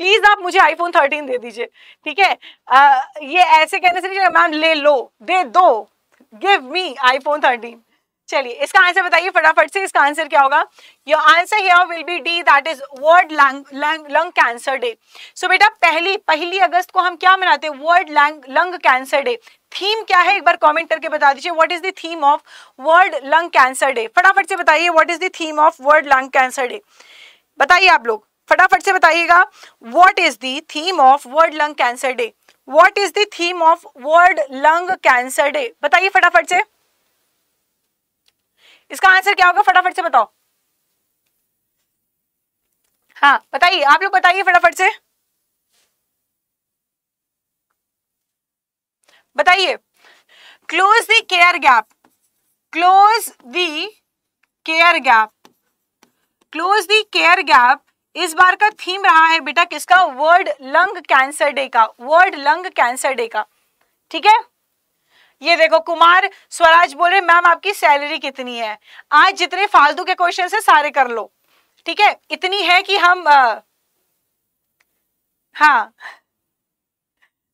प्लीज आप मुझे आईफोन थर्टीन दे दीजिए ठीक है ये ऐसे कहने से नहीं मैम ले लो दे दो गिव मी आईफोन थर्टीन चलिए इसका आंसर बताइए फटाफट से इसका आंसर क्या होगा your answer here will be D that is world lung cancer day so बेटा पहली पहली अगस्त को हम क्या मनाते हैं world lung cancer day theme क्या है एक बार कमेंट करके बता दीजिए what is the theme of world lung cancer day फटाफट से बताइए what is the theme of world lung cancer day बताइए आप लोग फटाफट से बताइएगा what is the theme of world lung cancer day what is the theme of world lung cancer day बताइए फटाफट से इसका आंसर क्या होगा फटाफट से बताओ हाँ बताइए आप लोग बताइए फटाफट से बताइए close the care gap close the care gap close the care gap इस बार का थीम रहा है बेटा किसका वर्ल्ड लंग कैंसर डे का वर्ल्ड लंग कैंसर डे का ठीक है ये देखो कुमार स्वराज बोल रहे मैम आपकी सैलरी कितनी है आज जितने फालतू के क्वेश्चन है सारे कर लो ठीक है इतनी है कि हम आ, हाँ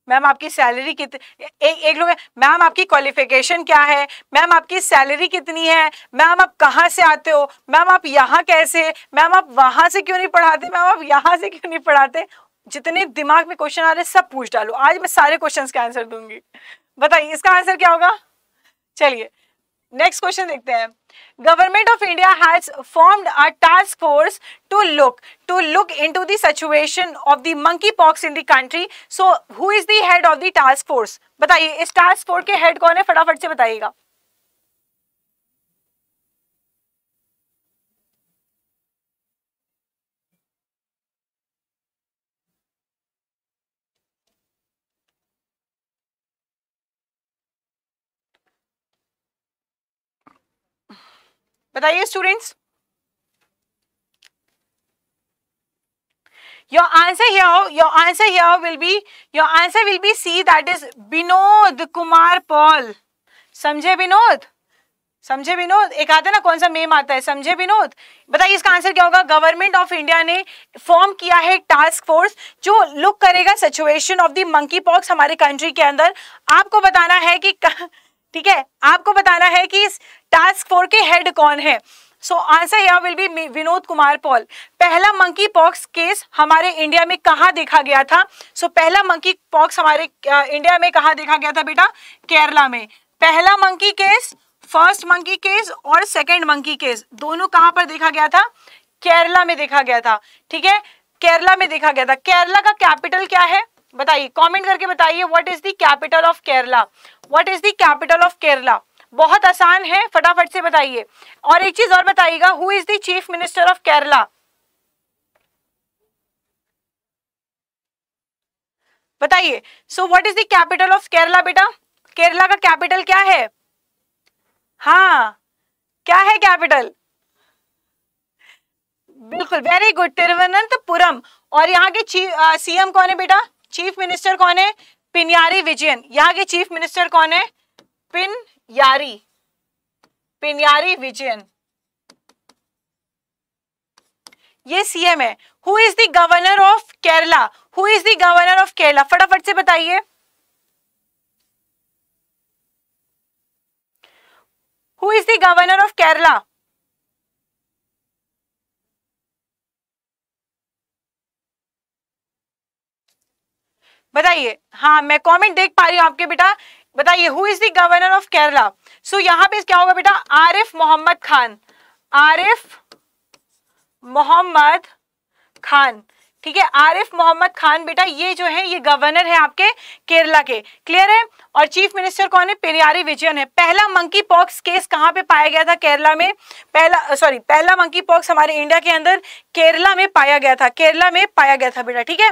मैम आपकी सैलरी कितनी एक एक लोग मैम आपकी क्वालिफिकेशन क्या है मैम आपकी सैलरी कितनी है मैम आप कहाँ से आते हो मैम आप यहाँ कैसे मैम आप वहाँ से क्यों नहीं पढ़ाते मैम आप यहाँ से क्यों नहीं पढ़ाते जितने दिमाग में क्वेश्चन आ रहे सब पूछ डालो आज मैं सारे क्वेश्चन का आंसर दूंगी बताइए इसका आंसर क्या होगा चलिए नेक्स्ट क्वेश्चन देखते हैं government of india has formed a task force to look to look into the situation of the monkeypox in the country so who is the head of the task force bataiye is task force ke head kaun hai fatafat se batayega बताइए students your answer here your answer here will be your answer will be c that is vinod kumar paul समझे विनोद समझे विनोद एक आता है ना कौन सा ma'am आता है समझे विनोद बताइए इसका आंसर क्या होगा गवर्नमेंट ऑफ इंडिया ने फॉर्म किया है एक टास्क फोर्स जो लुक करेगा situation of the monkeypox हमारे कंट्री के अंदर आपको बताना है कि ठीक है आपको बताना है कि टास्क फोर के हेड कौन है सो आंसर यहाँ विल बी विनोद कुमार पॉल पहला मंकी पॉक्स केस हमारे इंडिया में कहा देखा गया था सो so, पहला मंकी पॉक्स हमारे इंडिया में कहा देखा गया था बेटा केरला में पहला monkey case first monkey case और सेकंड मंकी केस दोनों कहां पर देखा गया था केरला में देखा गया था ठीक है केरला में देखा गया था केरला का कैपिटल क्या है बताइए कमेंट करके बताइए what is the capital of Kerala what is the capital of Kerala बहुत आसान है फटाफट से बताइए और एक चीज और बताइएगा who is the chief minister of Kerala बताइए so what is the capital of Kerala बेटा केरला का कैपिटल क्या है हाँ क्या है कैपिटल बिल्कुल वेरी गुड तिरुवनंतपुरम और यहाँ के चीफ सीएम कौन है बेटा चीफ मिनिस्टर कौन है पिनियारी विजयन यहाँ के चीफ मिनिस्टर कौन है पिन यारी पिनयारी विजयन ये सीएम है who is the governor of Kerala who is the governor of Kerala फटाफट से बताइए who is the governor of Kerala बताइए हाँ मैं कमेंट देख पा रही हूं आपके बेटा बताइए who is the governor of Kerala so यहाँ पे क्या होगा बेटा आरिफ मोहम्मद खान आरिफ मोहम्मद खान ठीक है आरिफ मोहम्मद खान बेटा ये जो है ये गवर्नर है आपके केरला के क्लियर है और चीफ मिनिस्टर कौन है पेरियारी विजयन है पहला मंकी पॉक्स केस कहां पे पाया गया था केरला में पहला सॉरी पहला मंकी पॉक्स हमारे इंडिया के अंदर केरला में पाया गया था केरला में पाया गया था बेटा ठीक है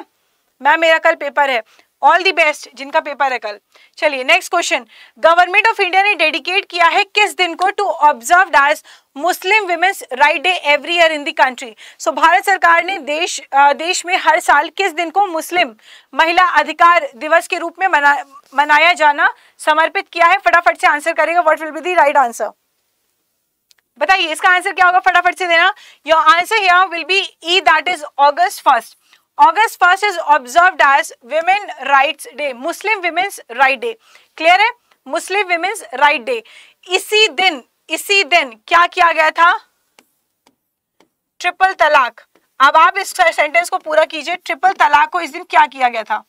मैम मेरा कल पेपर है ऑल दी बेस्ट जिनका पेपर है कल चलिए next question government of India ने डेडिकेट किया है किस दिन को to observe does Muslim women's right day every year in the country so Bharat सरकार ने देश देश में हर साल किस दिन को मुस्लिम महिला अधिकार दिवस के रूप में मना, मनाया जाना समर्पित किया है फटाफट से आंसर करेगा what will be the right answer बताइए इसका आंसर क्या होगा फटाफट से देना your answer here will be E that is August first August first is observe as women rights day Muslim women's right day clear है Muslim women's right day इसी दिन इसी दिन क्या किया गया था ट्रिपल तलाक अब आप इस सेंटेंस को पूरा कीजिए ट्रिपल तलाक को इस दिन क्या किया गया था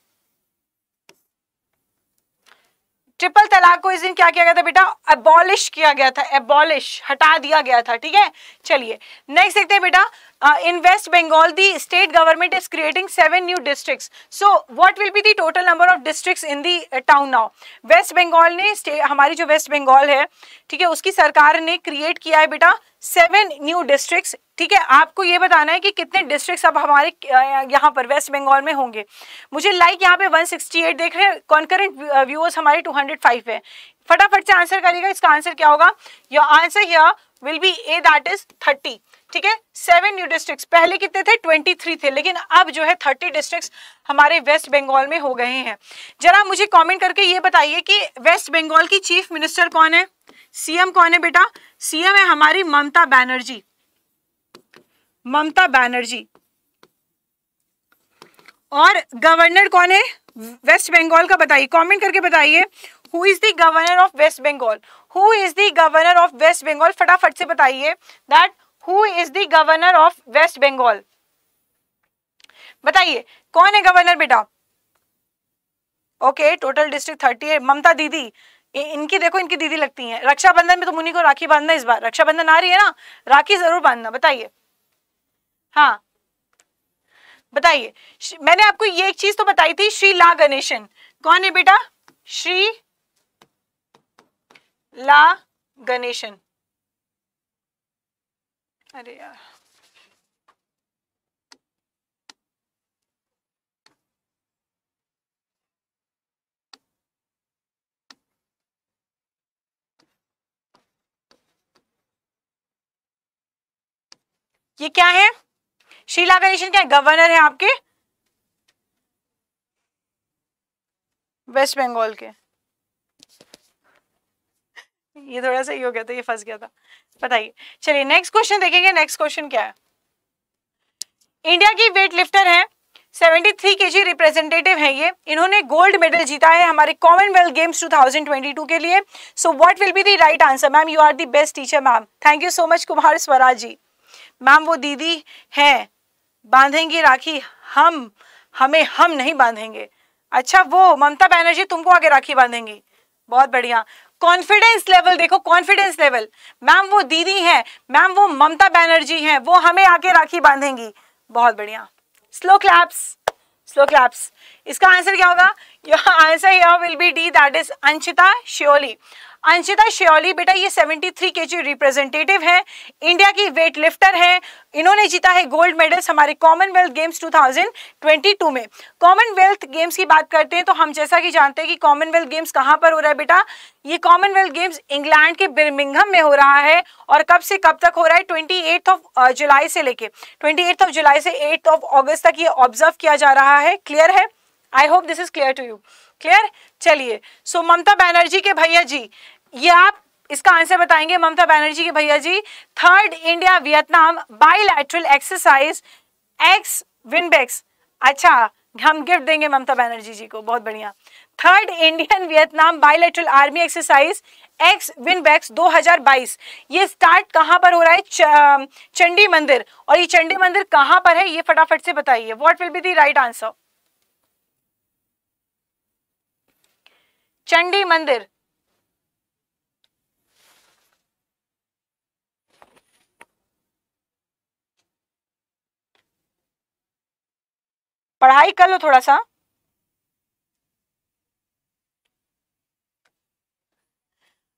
ट्रिपल तलाक को इस दिन क्या किया गया था बेटा एबॉलिश किया गया था एबॉलिश हटा दिया गया था ठीक है चलिए नेक्स्ट देखते हैं बेटा in West Bengal the state government is creating seven new districts so what will be the total number of districts in the town now West Bengal ने हमारी जो वेस्ट बंगाल है ठीक है उसकी सरकार ने क्रिएट किया है बेटा सेवन न्यू डिस्ट्रिक्ट्स ठीक है आपको ये बताना है कि कितने डिस्ट्रिक्ट्स अब हमारे यहाँ पर वेस्ट बंगाल में होंगे मुझे लाइक यहाँ पे 168 देख रहे हैं कॉन्करेंट व्यूअर्स हमारे 205 है फटाफट से आंसर करिएगा इसका आंसर क्या होगा your answer here will be A that is 30 ठीक है सेवन न्यू डिस्ट्रिक्ट पहले कितने थे 23 थे लेकिन अब जो है थर्टी डिस्ट्रिक्ट हमारे वेस्ट बंगाल में हो गए हैं जरा मुझे कॉमेंट करके ये बताइए कि वेस्ट बंगाल की चीफ मिनिस्टर कौन है सीएम कौन है बेटा सीएम है हमारी ममता बैनर्जी ममता बैनर्जी और गवर्नर कौन है वेस्ट बंगाल का बताइए कमेंट करके बताइए who is the governor of West Bengal who is the governor of West Bengal फटाफट से बताइए that who is the governor of West Bengal बताइए कौन है गवर्नर बेटा ओके टोटल डिस्ट्रिक्ट थर्टी है ममता दीदी इनकी देखो इनकी दीदी लगती है रक्षाबंधन में तो मुनि को राखी बांधना इस बार रक्षाबंधन आ रही है ना राखी जरूर बांधना बताइए हाँ बताइए मैंने आपको ये एक चीज तो बताई थी श्री ला गणेशन कौन है बेटा श्री ला गणेशन अरे यार ये क्या है शीला गणेशन क्या गवर्नर है आपके वेस्ट बंगाल के ये थोड़ा सा ही हो गया था ये फंस गया था बताइए चलिए नेक्स्ट क्वेश्चन देखेंगे नेक्स्ट क्वेश्चन क्या है इंडिया की वेट लिफ्टर है 73 केजी रिप्रेजेंटेटिव है ये इन्होंने गोल्ड मेडल जीता है हमारे कॉमनवेल्थ गेम्स 2022 के लिए so what will be the right answer ma'am you are the best teacher ma'am thank you so much Kumar Swaraj ji ma'am वो दीदी है बांधेंगी राखी हम हमें हम नहीं बांधेंगे अच्छा वो ममता बनर्जी तुमको आगे राखी बांधेंगी बहुत बढ़िया कॉन्फिडेंस लेवल देखो कॉन्फिडेंस लेवल मैम वो दीदी है मैम वो ममता बनर्जी है वो हमें आके राखी बांधेंगी बहुत बढ़िया स्लो क्लैप्स स्लो क्लैप्स इसका आंसर क्या होगा your answer your will be D that is Anshita Shyoli Anshita Shyoli बेटा ये 73 केजी रिप्रेजेंटेटिव है इंडिया की वेट लिफ्टर है इन्होंने जीता है गोल्ड मेडल्स हमारे कॉमनवेल्थ गेम्स 2022 में कॉमनवेल्थ गेम्स की बात करते हैं तो हम जैसा कि जानते हैं कि कॉमनवेल्थ गेम्स कहाँ पर हो रहा है बेटा ये कॉमनवेल्थ गेम्स इंग्लैंड के बिर्मिंघम में हो रहा है और कब से कब तक हो रहा है ट्वेंटी ऑफ जुलाई से लेके ट्वेंटी ऑफ जुलाई से एट्थ ऑफ ऑगस्ट तक ये ऑब्जर्व किया जा रहा है क्लियर है I hope this is clear to you clear चलिए सो ममता बैनर्जी के भैया जी ये आप इसका आंसर बताएंगे ममता बनर्जी के भैया जी third India Vietnam bilateral exercise ex Vinbax अच्छा हम गिफ्ट देंगे ममता बैनर्जी जी को बहुत बढ़िया third Indian Vietnam bilateral army exercise ex Vinbax 2022 ये स्टार्ट कहां पर हो रहा है चंडी मंदिर और ये चंडी मंदिर कहां पर है ये फटाफट से बताइए what will be the right answer Chandi Mandir पढ़ाई कर लो थोड़ा सा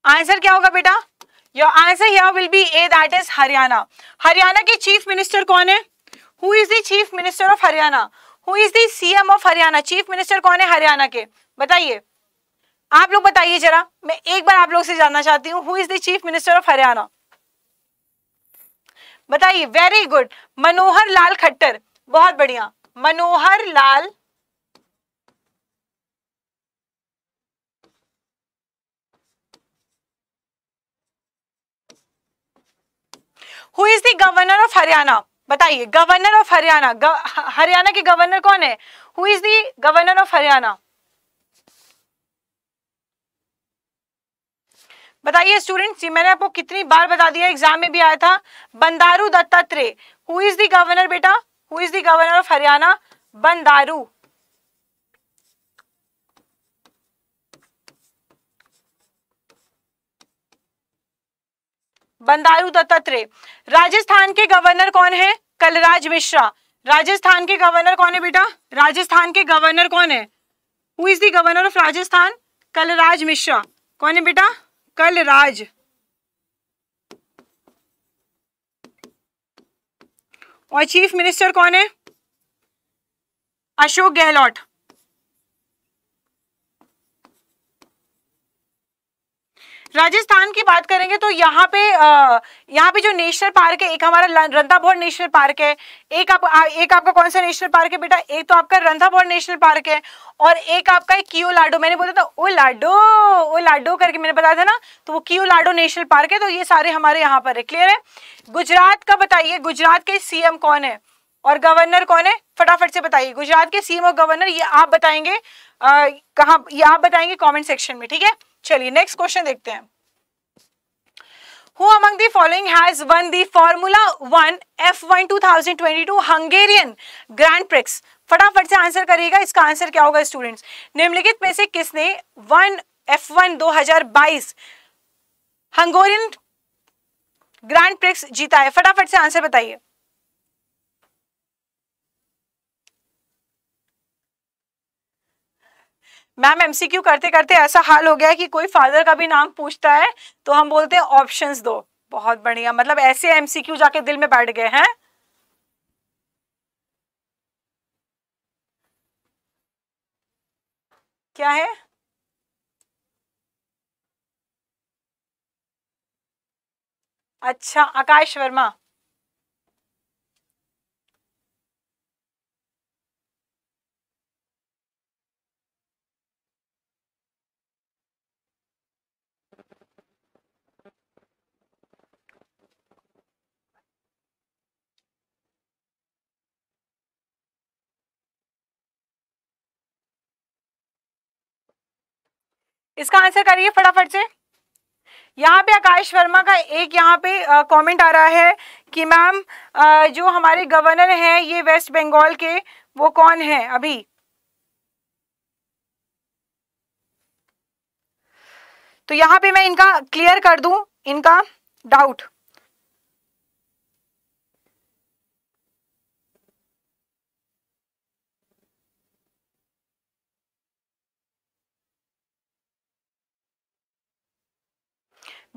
आंसर क्या होगा बेटा your answer here will be A that is Haryana Haryana के चीफ मिनिस्टर कौन है who is the chief minister of Haryana who is the CM of Haryana chief minister कौन है हरियाणा के बताइए आप लोग बताइए जरा मैं एक बार आप लोग से जानना चाहती हूँ who is the chief minister of Haryana बताइए वेरी गुड मनोहर लाल खट्टर बहुत बढ़िया Manohar Lal who is the governor of Haryana बताइए गवर्नर ऑफ हरियाणा हरियाणा के गवर्नर कौन है who is the governor of Haryana बताइए स्टूडेंट्स जी मैंने आपको कितनी बार बता दिया एग्जाम में भी आया था Bandaru Dattatreya who is the governor बेटा who is the governor of Haryana Bandaru Bandaru Dattatreya Rajasthan के गवर्नर कौन है कलराज मिश्रा राजस्थान के गवर्नर कौन है बेटा राजस्थान के गवर्नर कौन है who is the governor of Rajasthan Kalraj Mishra कौन है बेटा कलराज और चीफ मिनिस्टर कौन है अशोक गहलोत राजस्थान की बात करेंगे तो यहाँ पे यहाँ पे जो नेशनल पार्क है एक हमारा रंधाभौर नेशनल पार्क है एक आप एक आपका कौन सा नेशनल पार्क है बेटा एक तो आपका रंधाभौर नेशनल पार्क है और एक आपका है कियो लाडो मैंने बोला था ओ लाडो ओ लाडो करके मैंने बताया था ना तो वो कियो लाडो नेशनल पार्क है तो ये सारे हमारे यहाँ पर है क्लियर है गुजरात का बताइए गुजरात के सीएम कौन है और गवर्नर कौन है फटाफट से बताइए गुजरात के सीएम और गवर्नर ये आप बताएंगे कहा ये आप बताएंगे कमेंट सेक्शन में ठीक है चलिए नेक्स्ट क्वेश्चन देखते हैं Who among the following has won the Formula One F1 2022 Hungarian Grand Prix? फटाफट से आंसर करिएगा इसका आंसर क्या होगा स्टूडेंट्स निम्नलिखित में से किसने one F1 2022 Hungarian Grand Prix जीता है फटाफट से आंसर बताइए मैम एमसीक्यू करते करते ऐसा हाल हो गया कि कोई फादर का भी नाम पूछता है तो हम बोलते हैं ऑप्शंस दो बहुत बढ़िया मतलब ऐसे एमसीक्यू जाके दिल में बैठ गए हैं क्या है अच्छा आकाश वर्मा इसका आंसर करिए फटाफट से यहाँ पे आकाश वर्मा का एक यहाँ पे कमेंट आ रहा है कि मैम जो हमारे गवर्नर हैं ये वेस्ट बंगाल के वो कौन हैं अभी तो यहाँ पे मैं इनका क्लियर कर दूं इनका डाउट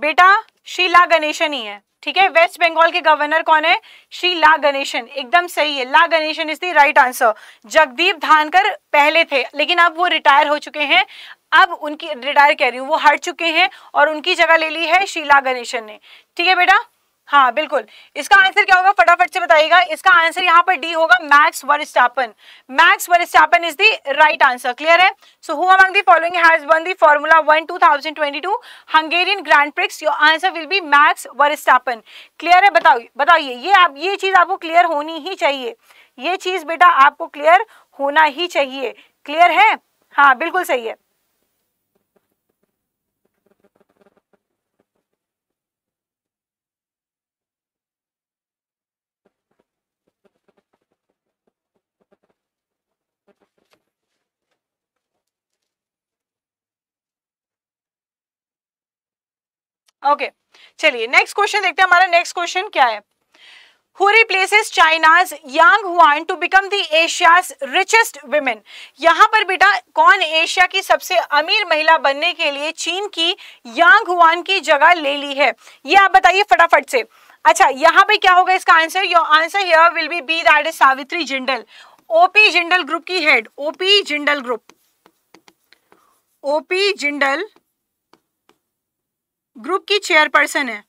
बेटा शीला गणेशन ही है ठीक है वेस्ट बंगाल के गवर्नर कौन है श्री ला गणेशन एकदम सही है La Ganesan is the right answer Jagdeep Dhankhar पहले थे लेकिन अब वो रिटायर हो चुके हैं अब उनकी रिटायर कह रही हूँ वो हट चुके हैं और उनकी जगह ले ली है शीला गणेशन ने ठीक है बेटा हाँ बिल्कुल इसका आंसर क्या होगा फटाफट से बताइएगा इसका आंसर यहाँ पर डी होगा Max Verstappen Max Verstappen is the right answer clear है so who among the following has won the Formula One two thousand twenty two Hungarian Grand Prix your answer will be Max Verstappen clear है बताओ बताइए ये आप ये चीज आपको clear होनी ही चाहिए ये चीज बेटा आपको क्लियर होना ही चाहिए क्लियर है हाँ बिल्कुल सही है ओके चलिए नेक्स्ट क्वेश्चन देखते हैं हमारा नेक्स्ट क्वेश्चन क्या है who replaces China's Yang Huan to become the Asia's richest women. यहां पर बेटा कौन एशिया की सबसे अमीर महिला बनने के लिए चीन की यांग हुआन की जगह ले ली है ये आप बताइए फटाफट से अच्छा यहाँ पे क्या होगा इसका answer your answer here will be B that is Savitri Jindal OP Jindal group की head OP Jindal group OP Jindal group की चेयरपर्सन है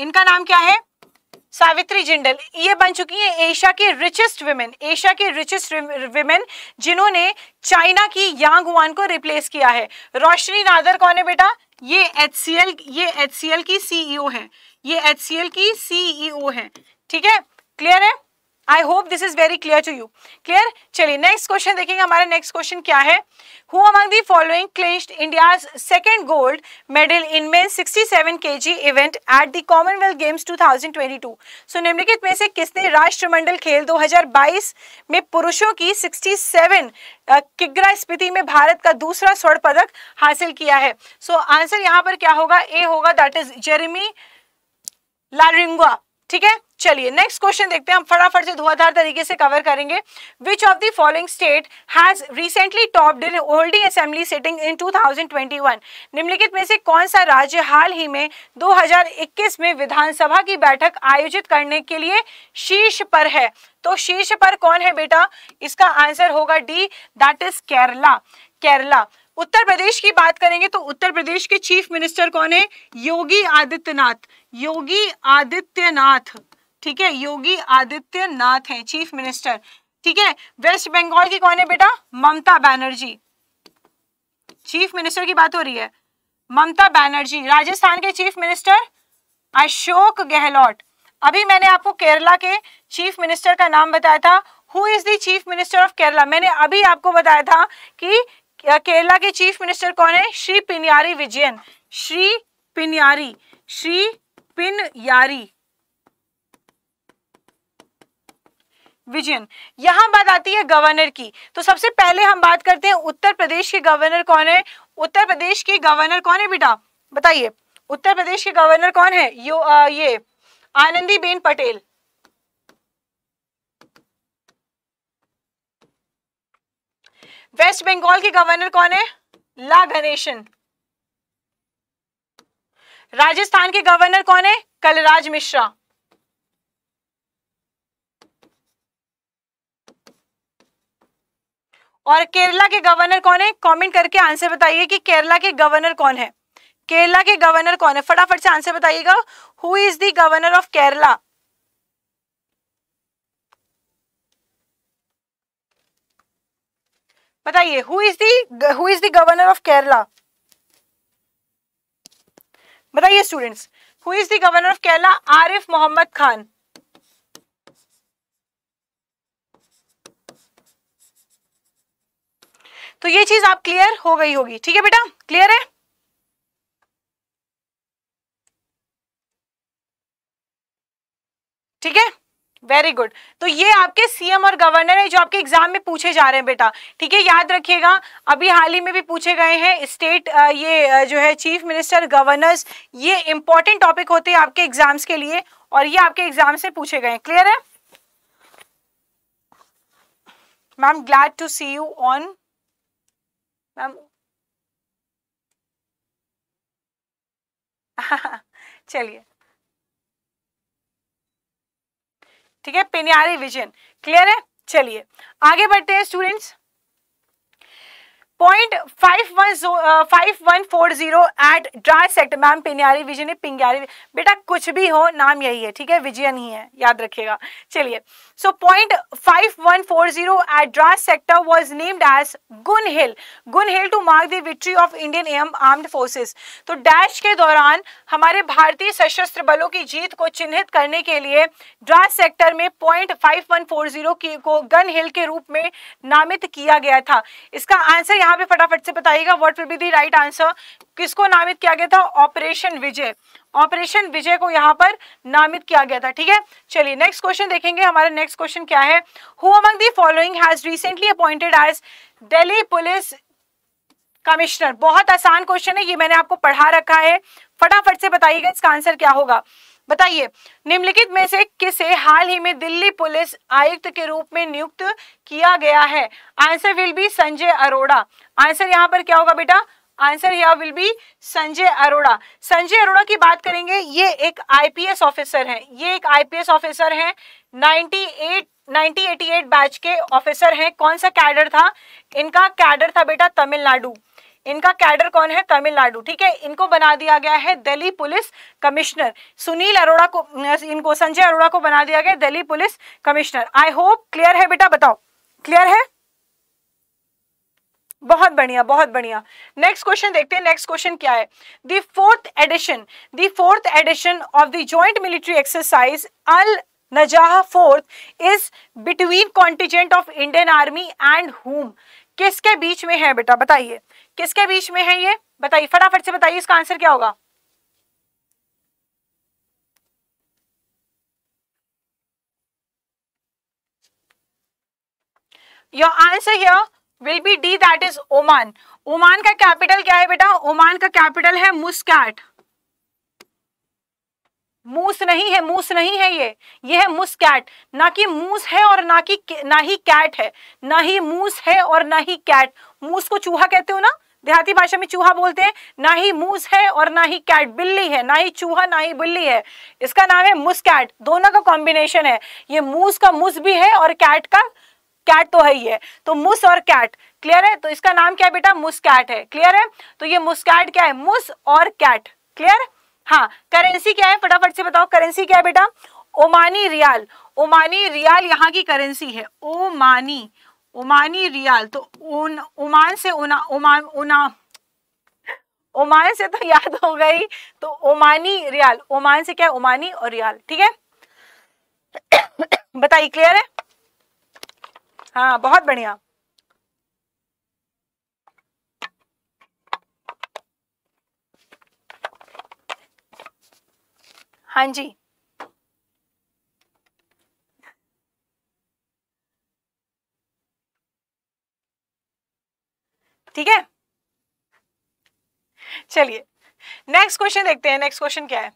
इनका नाम क्या है सावित्री जिंडल ये बन चुकी है एशिया के रिचेस्ट विमेन एशिया के रिचेस्ट विमेन जिन्होंने चाइना की यांग वान को रिप्लेस किया है रोशनी नादर कौन है बेटा ये एच ये एच की सीईओ e है ये एच की सीईओ e है ठीक है क्लियर है I hope this is very clear to you clear चलिए नेक्स्ट क्वेश्चन देखेंगे हमारा नेक्स्ट क्वेश्चन क्या है who among the following clinched India second gold medal in men 67 KG event at the Commonwealth games 2022 so निम्नलिखित में से किसने राष्ट्रमंडल खेल 2022 में पुरुषों की 67 किग्रा स्पीति में भारत का दूसरा स्वर्ण पदक हासिल किया है सो so, आंसर यहाँ पर क्या होगा ए होगा दैट इज जेरिमी लारिंगा ठीक है चलिए नेक्स्ट क्वेश्चन देखते हैं हम फटाफट से धुआधार तरीके से कवर करेंगे which of the following state has recently topped in all the assembly sitting in 2021 निम्नलिखित में से कौन सा राज्य हाल ही में 2021 में विधानसभा की बैठक आयोजित करने के लिए शीर्ष पर है तो शीर्ष पर कौन है बेटा इसका आंसर होगा D that is Kerala Kerala Uttar Pradesh की बात करेंगे तो उत्तर प्रदेश के चीफ मिनिस्टर कौन है योगी आदित्यनाथ योगी आदित्यनाथ ठीक है योगी आदित्यनाथ है चीफ मिनिस्टर ठीक है वेस्ट बंगाल की कौन है बेटा ममता बैनर्जी चीफ मिनिस्टर की बात हो रही है ममता बैनर्जी राजस्थान के चीफ मिनिस्टर अशोक गहलोत अभी मैंने आपको केरला के चीफ मिनिस्टर का नाम बताया था who is the chief minister of Kerala मैंने अभी आपको बताया था कि केरला के चीफ मिनिस्टर कौन है श्री पिनियारी विजयन श्री पिनियारी श्री पिनयारी विजयन यहां बात आती है गवर्नर की तो सबसे पहले हम बात करते हैं उत्तर प्रदेश के गवर्नर कौन है उत्तर प्रदेश के गवर्नर कौन है बेटा बताइए उत्तर प्रदेश के गवर्नर कौन है यो आ, ये आनंदी बेन पटेल वेस्ट बंगाल के गवर्नर कौन है ला गणेशन राजस्थान के गवर्नर कौन है कलराज मिश्रा और केरला के गवर्नर कौन है कमेंट करके आंसर बताइए कि केरला के गवर्नर कौन है केरला के गवर्नर कौन है फटाफट से आंसर बताइएगा who is the governor of Kerala बताइए who is the who is the governor of Kerala बताइए students who is the governor of Kerala Arif Mohammad Khan तो ये चीज आप क्लियर हो गई होगी ठीक है बेटा क्लियर है ठीक है वेरी गुड तो ये आपके सीएम और गवर्नर है जो आपके एग्जाम में पूछे जा रहे हैं बेटा ठीक है याद रखिएगा अभी हाल ही में भी पूछे गए हैं स्टेट ये जो है चीफ मिनिस्टर गवर्नर्स ये इंपॉर्टेंट टॉपिक होते हैं आपके एग्जाम्स के लिए और ये आपके एग्जाम से पूछे गए क्लियर है ma'am glad to see you on ma'am चलिए ठीक है पेनियारी विजन क्लियर है चलिए आगे बढ़ते हैं students point five one five one four zero eight dry sector ma'am Pinyari Vijay ने पिंग्यारी बेटा कुछ भी हो नाम यही है ठीक है विजयन ही है याद रखिएगा चलिए so point five one four zero eight dry sector was named as Gun Hill Gun Hill to mark the victory of Indian um armed forces तो डैश के दौरान हमारे भारतीय सशस्त्र बलों की जीत को चिन्हित करने के लिए ड्राई सेक्टर में point five one four zero को गन हिल के रूप में नामित किया गया था इसका आंसर यहाँ यहाँ पे फटाफट से बताइएगा what will be the right answer किसको नामित किया गया था ऑपरेशन विजय ऑपरेशन विजय को यहाँ पर नामित किया गया था ठीक है चलिए नेक्स्ट क्वेश्चन देखेंगे हमारा नेक्स्ट क्वेश्चन क्या है who among the following has recently appointed as Delhi police commissioner बहुत आसान क्वेश्चन है ये मैंने आपको पढ़ा रखा है फटाफट से बताइएगा इसका आंसर क्या होगा बताइए निम्नलिखित में से किसे हाल ही में दिल्ली पुलिस आयुक्त के रूप में नियुक्त किया गया है answer will be Sanjay Arora answer यहाँ पर क्या होगा बेटा आंसर यहाँ विल बी संजय अरोड़ा संजय अरोड़ा की बात करेंगे ये एक आईपीएस ऑफिसर हैं ये एक आईपीएस ऑफिसर हैं 98 1988 बैच के ऑफिसर हैं कौन सा कैडर था इनका कैडर था बेटा तमिलनाडु इनका कैडर कौन है तमिलनाडु ठीक है इनको बना दिया गया है दिल्ली पुलिस कमिश्नर सुनील अरोड़ा को इनको संजय अरोड़ा को बना दिया गया Delhi police commissioner I hope clear है बेटा बताओ क्लियर है बहुत बढ़िया बहुत बढ़िया नेक्स्ट क्वेश्चन देखते हैं नेक्स्ट क्वेश्चन क्या है the fourth edition the fourth edition of the joint military exercise Al Najah fourth is between contingent of Indian army and um किसके बीच में है बेटा बताइए किसके बीच में है ये बताइए फटाफट से बताइए इसका आंसर क्या होगा your answer here will be D that is Oman Oman का कैपिटल क्या है बेटा ओमान का कैपिटल है मुस्कैट मूस नहीं है मूस नहीं है ये ये है मूस कैट ना कि मूस है और ना कि ना ही कैट है ना ही मूस है और ना ही कैट मूस को चूहा कहते हो ना देहाती भाषा में चूहा बोलते हैं ना ही मूस है और ना ही कैट बिल्ली है ना ही चूहा ना ही बिल्ली है इसका नाम है मूस कैट दोनों का कॉम्बिनेशन है ये मूस का मूस भी है और कैट का कैट तो है ही है तो मुस और कैट क्लियर है तो इसका नाम क्या है बेटा मुस कैट है क्लियर है तो ये मुस कैट क्या है मुस और कैट क्लियर हाँ करेंसी क्या है फटाफट से बताओ करेंसी क्या है बेटा ओमानी रियाल ओमानी रियाल यहाँ की करेंसी है ओमानी ओमानी रियाल तो उन ओमान से उना ओमान उना ओमान से तो याद हो गई तो ओमानी रियाल ओमान से क्या है ओमानी और रियाल ठीक है बताइए क्लियर है हाँ बहुत बढ़िया हाँ जी ठीक है चलिए नेक्स्ट क्वेश्चन देखते हैं नेक्स्ट क्वेश्चन क्या है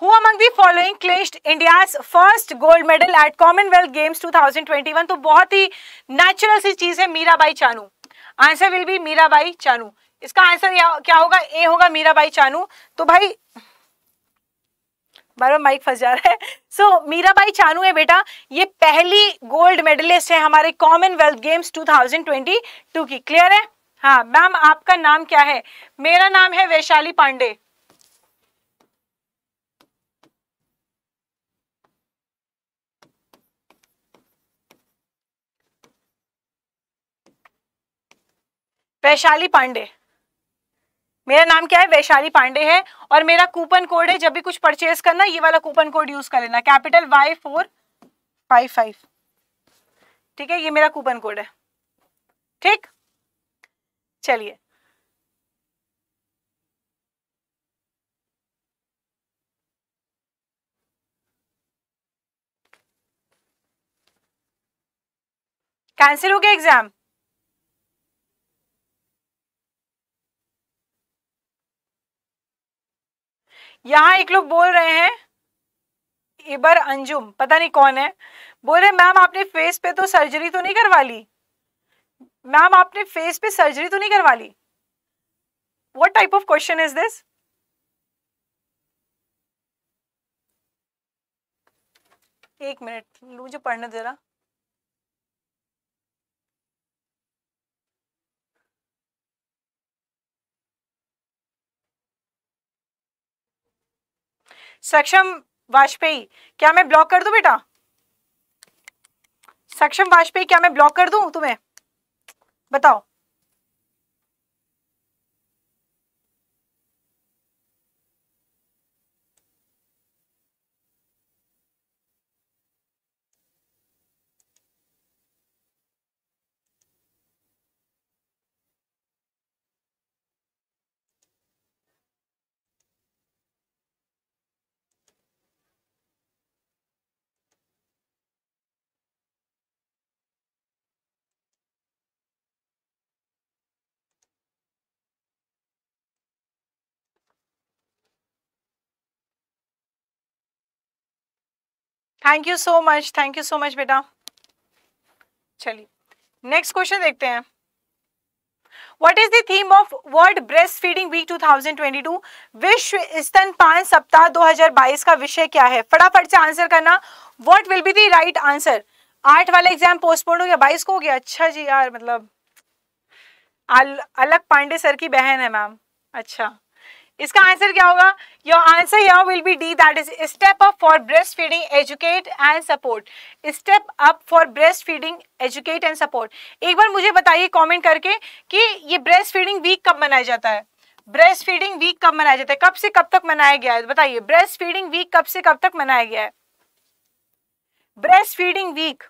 Who among the following clinched India's first gold medal at Commonwealth Games 2021? तो बहुत ही नेचुरल सी चीज है Mirabai Chanu answer will be Mirabai Chanu इसका आंसर क्या होगा ए होगा मीराबाई चानू तो भाई बार बार माइक फंस जा रहा है सो so, मीराबाई चानू है बेटा ये पहली गोल्ड मेडलिस्ट है हमारे कॉमनवेल्थ गेम्स 2022 की क्लियर है हाँ मैम आपका नाम क्या है मेरा नाम है वैशाली पांडे वैशाली पांडे मेरा नाम क्या है वैशाली पांडे है और मेरा कूपन कोड है जब भी कुछ परचेज करना ये वाला कूपन कोड यूज कर लेना capital Y four five five ठीक है ये मेरा कूपन कोड है ठीक चलिए कैंसिल हो गया एग्जाम यहाँ एक लोग बोल रहे हैं इबर अंजुम पता नहीं कौन है बोल रहे मैम आपने फेस पे तो सर्जरी तो नहीं करवा ली मैम आपने फेस पे सर्जरी तो नहीं करवा ली what type of question is this एक मिनट मुझे पढ़ने दे रहा सक्षम वाजपेयी क्या मैं ब्लॉक कर दू बेटा सक्षम वाजपेयी क्या मैं ब्लॉक कर दू तुम्हें बताओ thank you so much thank you so much बेटा चलिए नेक्स्ट क्वेश्चन देखते हैं What is the theme of World Breastfeeding Week 2022? विश्व स्तन पांच सप्ताह 2022 का विषय क्या है फटाफट से आंसर करना what will be the right answer आठ वाला एग्जाम पोस्टपोन हो गया बाईस को हो गया अच्छा जी यार मतलब अल, अलग पांडे सर की बहन है मैम अच्छा इसका आंसर क्या होगा your answer your will be D that is step up for breast feeding educate and support step up for breast feeding educate and support एक बार मुझे बताइए कमेंट करके कि ये ब्रेस्ट फीडिंग वीक कब मनाया जाता है ब्रेस्ट फीडिंग वीक कब मनाया जाता है कब से कब तक मनाया गया है बताइए ब्रेस्ट फीडिंग वीक कब से कब तक मनाया गया है ब्रेस्ट फीडिंग वीक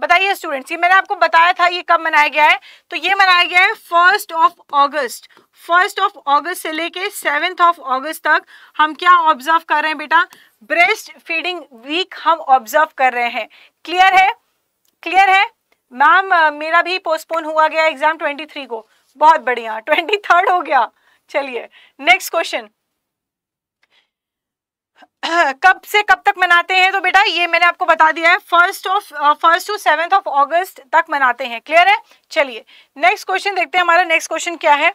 बताइए स्टूडेंट्स ये मैंने आपको बताया था ये कब मनाया गया है तो ये मनाया गया है first of August first of August से लेके सेवेंथ ऑफ अगस्त तक हम क्या ऑब्जर्व कर रहे हैं बेटा ब्रेस्ट फीडिंग वीक हम ऑब्जर्व कर रहे हैं क्लियर है क्लियर है मैम मेरा भी पोस्टपोन हुआ गया एग्जाम थ्री को बहुत बढ़िया थर्ड हो गया चलिए नेक्स्ट क्वेश्चन कब से कब तक मनाते हैं तो बेटा ये मैंने आपको बता दिया है first of first to seventh of August तक मनाते हैं क्लियर है चलिए नेक्स्ट क्वेश्चन देखते हैं हमारा नेक्स्ट क्वेश्चन क्या है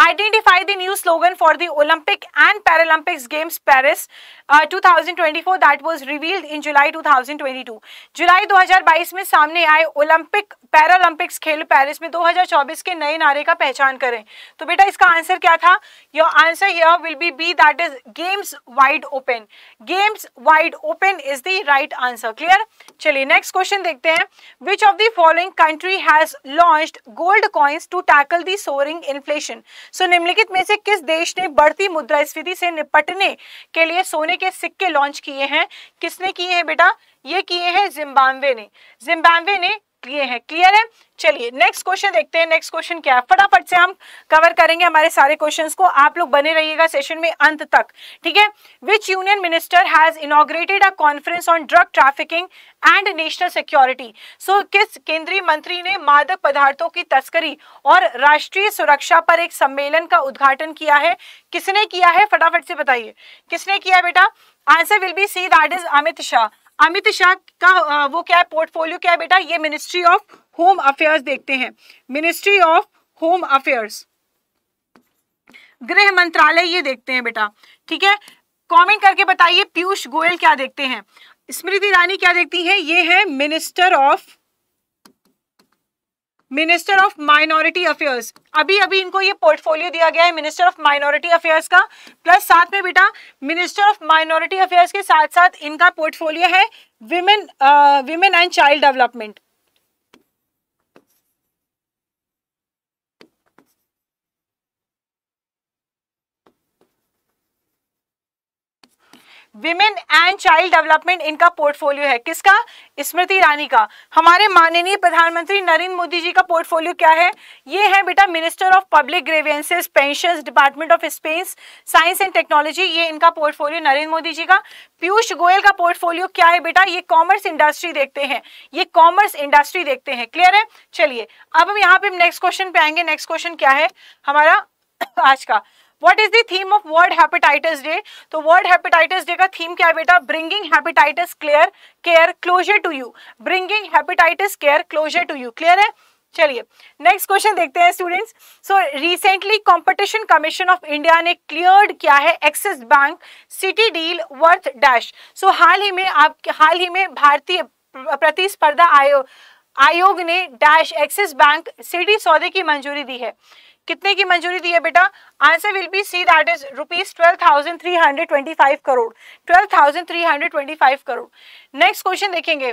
identify the new slogan for the Olympic and Paralympics Games Paris uh, 2024 that was revealed in July 2022. जुलाई 2022 में सामने आए ओलंपिक पैरालंपिक्स खेल पेरिस में 2024 के नए नारे का पहचान करें तो बेटा इसका आंसर क्या था your answer here will be B that is games wide open games wide open is the right answer clear चलिए नेक्स्ट क्वेश्चन देखते हैं which of the following country has launched gold coins to tackle the soaring inflation so निम्नलिखित में से किस देश ने बढ़ती मुद्रास्फीति से निपटने के लिए सोने के सिक्के लॉन्च किए हैं किसने किए हैं बेटा ये किए हैं जिम्बाब्वे ने जिम्बाब्वे ने ये है क्लियर है चलिए नेक्स्ट क्वेश्चन देखते हैं नेक्स्ट क्वेश्चन क्या है फटाफट से हम कवर करेंगे हमारे सारे क्वेश्चंस को आप लोग बने रहिएगा सेशन में अंत तक ठीक है which union minister has inaugurated a conference on drug trafficking and national security so किस केंद्रीय मंत्री ने मादक पदार्थों की तस्करी और राष्ट्रीय सुरक्षा पर एक सम्मेलन का उद्घाटन किया है किसने किया है फटाफट से बताइए किसने किया बेटा answer will be C that is Amit Shah Amit Shah का वो क्या है पोर्टफोलियो क्या है बेटा ये मिनिस्ट्री ऑफ होम अफेयर्स देखते हैं मिनिस्ट्री ऑफ होम अफेयर्स गृह मंत्रालय ये देखते हैं बेटा ठीक है कमेंट करके बताइए पीयूष गोयल क्या देखते हैं स्मृति ईरानी क्या देखती हैं ये है minister of minister of minority affairs अभी अभी इनको ये पोर्टफोलियो दिया गया है मिनिस्टर ऑफ माइनॉरिटी अफेयर्स का प्लस साथ में बेटा मिनिस्टर ऑफ माइनॉरिटी अफेयर्स के साथ साथ इनका पोर्टफोलियो है women women and child development women and child development इनका पोर्टफोलियो है किसका स्मृति ईरानी का हमारे माननीय प्रधानमंत्री नरेंद्र मोदी जी का पोर्टफोलियो क्या है ये है बेटा minister of public grievances pension department of space science and technology ये इनका पोर्टफोलियो नरेंद्र मोदी जी का पीयूष गोयल का पोर्टफोलियो क्या है बेटा ये कॉमर्स इंडस्ट्री देखते हैं ये कॉमर्स इंडस्ट्री देखते हैं क्लियर है चलिए अब हम यहाँ पे नेक्स्ट क्वेश्चन पे आएंगे नेक्स्ट क्वेश्चन क्या है हमारा आज का what is the theme of world hepatitis day तो वर्ल्ड हैपेटाइटिस डे का थीम क्या है बेटा bringing hepatitis clear care closer to you bringing hepatitis care closer to you clear है चलिए नेक्स्ट क्वेश्चन देखते हैं students so recently competition commission of India ने क्लियर्ड किया है Axis Bank Citi deal worth dash so हाल ही में आप हाल ही में भारतीय प्रतिस्पर्धा आयोग आयोग ने डैश एक्सिस बैंक सिटी सौदे की मंजूरी दी है कितने की मंजूरी दी है बेटा answer will be C that is rupees twelve thousand three hundred twenty five crore twelve thousand three hundred twenty five crore next question देखेंगे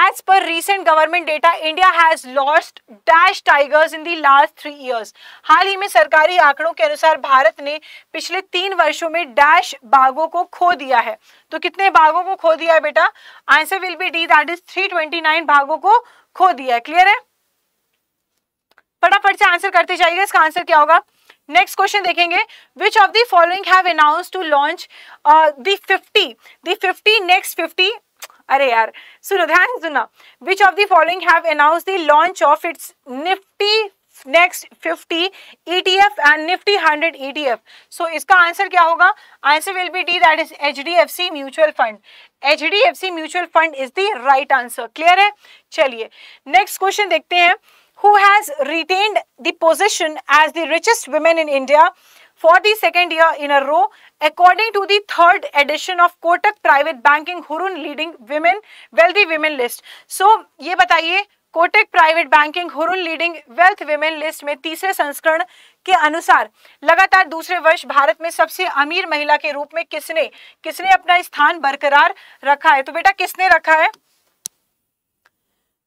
as per recent government data India has lost dash tigers in the last three years हाल ही में सरकारी आंकड़ों के अनुसार भारत ने पिछले तीन वर्षों में डैश बाघों को खो दिया है तो कितने बाघों को खो दिया है बेटा answer will be D that is three twenty nine बाघों को खो दिया है क्लियर है फटाफट से आंसर करते जाइएगा इसका आंसर क्या होगा नेक्स्ट क्वेश्चन देखेंगे which of the following have announce to launch the fifty the fifty next fifty अरे यार सुनो ध्यान सुना which of the following have announce the launch of its Nifty next 50 ETF and Nifty 100 ETF. So इसका answer क्या होगा answer will be D that is H D F C mutual fund H D F C mutual fund is the right answer clear है चलिए next question देखते हैं who has retained the position as the richest women in India for the second year in a row according to the third edition of Kotak Private Banking Hurun leading women wealthy women list. So ये बताइए Kotak private banking Hurun leading wealth women list में तीसरे संस्करण के अनुसार लगातार दूसरे वर्ष भारत में सबसे अमीर महिला के रूप में किसने किसने अपना स्थान बरकरार रखा है तो बेटा किसने रखा है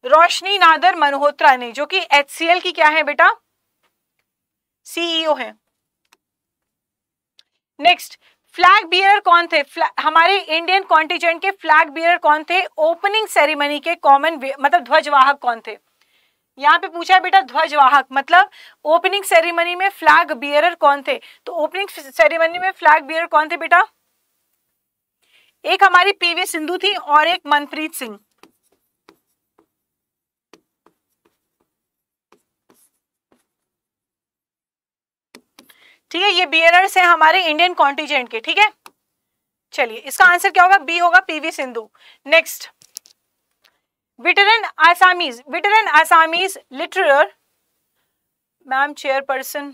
रोशनी नादर मल्होत्रा ने जो कि एचसीएल की क्या है बेटा सीईओ e है नेक्स्ट फ्लैग बियर कौन थे हमारे इंडियन कॉन्टिजेंट के फ्लैग बियर कौन थे ओपनिंग सेरेमनी के कॉमन मतलब ध्वजवाहक कौन थे यहाँ पे पूछा है बेटा ध्वजवाहक मतलब ओपनिंग सेरेमनी में फ्लैग बियरर कौन थे तो ओपनिंग सेरेमनी में फ्लैग बियर कौन थे बेटा एक हमारी पीवी सिंधु थी और एक मनप्रीत सिंह ठीक है ये बियरर्स हैं हमारे इंडियन कॉन्टिजेंट के ठीक है चलिए इसका आंसर क्या होगा बी होगा PV Sindhu next veteran Assamese veteran Assamese litterateur ma'am chairperson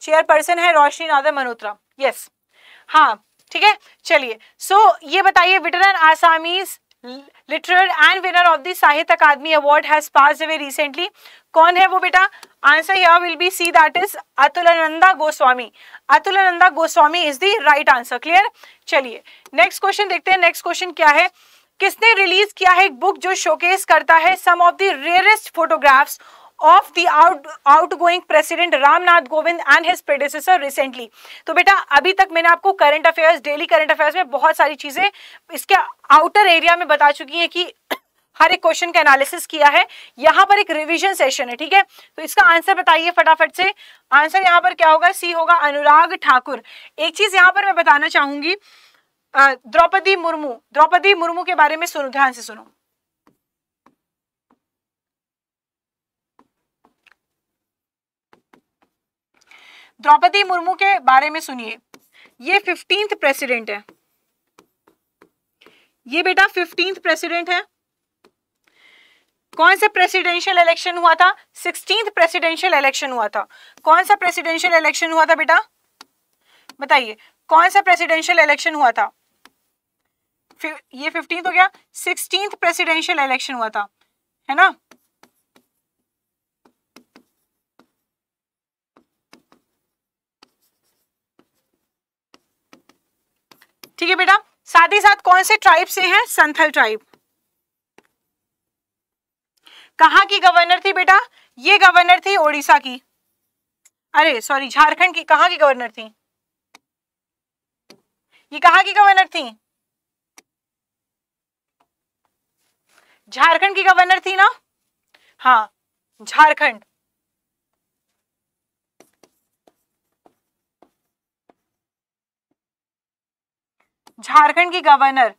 chairperson है रोशनी नादर मनोत्रा यस हाँ ठीक है चलिए सो so, ये बताइए veteran Assamese litterateur and winner of the Sahitya Akademi award has pass away recently कौन है वो बेटा आंसर यहाँ will be C that is Atulananda Goswami Atulananda Goswami is the right answer clear चलिए नेक्स्ट क्वेश्चन देखते हैं नेक्स्ट क्वेश्चन क्या है किसने रिलीज किया है एक बुक जो शोकेस करता है some of the rarest photographs of the out out going president Ramnath Govind and his predecessor recently तो बेटा अभी तक मैंने आपको current affairs daily current affairs में बहुत सारी चीज़ें इसके आउटर एरिया में बता चुकी हैं कि हर एक क्वेश्चन का एनालिसिस किया है यहां पर एक रिवीजन सेशन है ठीक है तो इसका आंसर बताइए फटाफट से आंसर यहाँ पर क्या होगा सी होगा अनुराग ठाकुर एक चीज यहाँ पर मैं बताना चाहूंगी द्रौपदी मुर्मू द्रौपदी मुर्मू के बारे में सुनो ध्यान से सुनो द्रौपदी मुर्मू के बारे में सुनिए ये फिफ्टींथ प्रेसिडेंट है ये बेटा फिफ्टींथ प्रेसिडेंट है कौन सा प्रेसिडेंशियल इलेक्शन हुआ था सिक्सटींथ प्रेसिडेंशियल इलेक्शन हुआ था कौन सा प्रेसिडेंशियल इलेक्शन हुआ था बेटा बताइए कौन सा प्रेसिडेंशियल इलेक्शन हुआ था ये फिफ्टींथ हो गया सिक्सटींथ प्रेसिडेंशियल इलेक्शन हुआ था है ना ठीक है बेटा साथ ही साथ कौन से ट्राइब से हैं संथल ट्राइब कहा की गवर्नर थी बेटा ये गवर्नर थी ओडिशा की अरे सॉरी झारखंड की कहा की गवर्नर थी ये कहा की गवर्नर थी झारखंड की गवर्नर थी ना हाँ झारखंड झारखंड की गवर्नर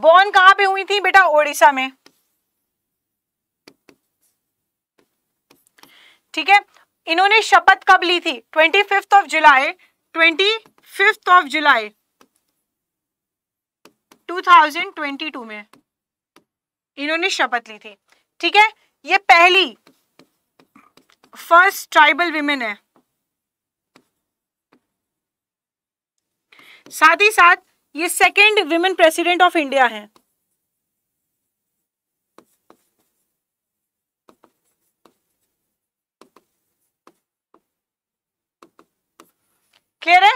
बॉर्न कहां पे हुई थी बेटा ओडिशा में ठीक है इन्होंने शपथ कब ली थी twenty fifth of July twenty fifth of July 2022 में इन्होंने शपथ ली थी ठीक है ये पहली फर्स्ट ट्राइबल विमेन है साथ ही साथ ये second women president of India है क्लियर है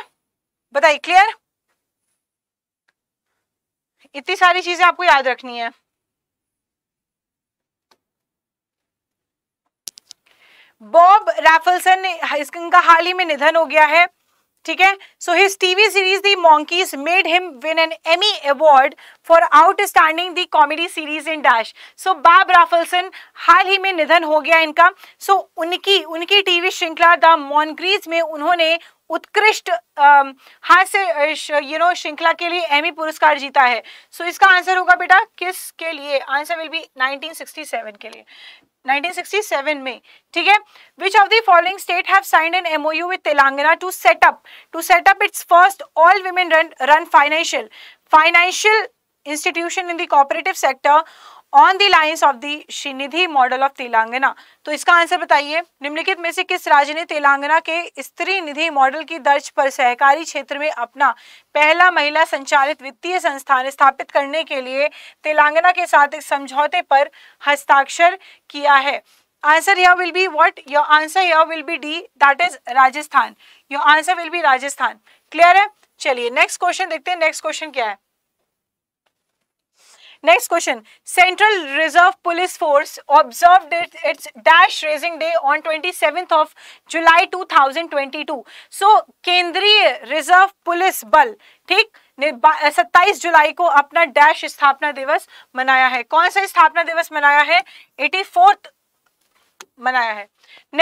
बताइए क्लियर इतनी सारी चीजें आपको याद रखनी है बॉब रैफलसन ने हाल ही में निधन हो गया है ठीक है so his TV series the Monkees made him win an Emmy award for outstanding the comedy series in dash so Bob Rafelson हाल ही में निधन हो गया इनका सो so, उनकी उनकी टीवी श्रृंखला द मॉन्क्रीज में उन्होंने उत्कृष्ट हास्य यू नो श्रृंखला के लिए एमी पुरस्कार जीता है सो so, इसका आंसर होगा बेटा किस के लिए आंसर विल बी 1967 के लिए 1967 में ठीक है which of the following state have signed an MOU with Telangana to set up to set up its first all women run run financial financial institution in the cooperative sector on the lines of the Srinidhi model of Telangana तो इसका answer बताइए निम्नलिखित में से किस राज्य ने तेलंगाना के स्त्री निधि मॉडल की दर्ज पर सहकारी क्षेत्र में अपना पहला महिला संचालित वित्तीय संस्थान स्थापित करने के लिए तेलंगाना के साथ एक समझौते पर हस्ताक्षर किया है आंसर यह will be what your answer यह will be D that is Rajasthan your answer will be Rajasthan clear है चलिए नेक्स्ट क्वेश्चन देखते हैं नेक्स्ट क्वेश्चन क्या है next question central reserve police force observe its dash raising day on twenty of July two so केंद्रीय reserve police बल ठीक सत्ताईस जुलाई को अपना डैश स्थापना दिवस मनाया है कौन सा स्थापना दिवस मनाया है एटी फोर्थ मनाया है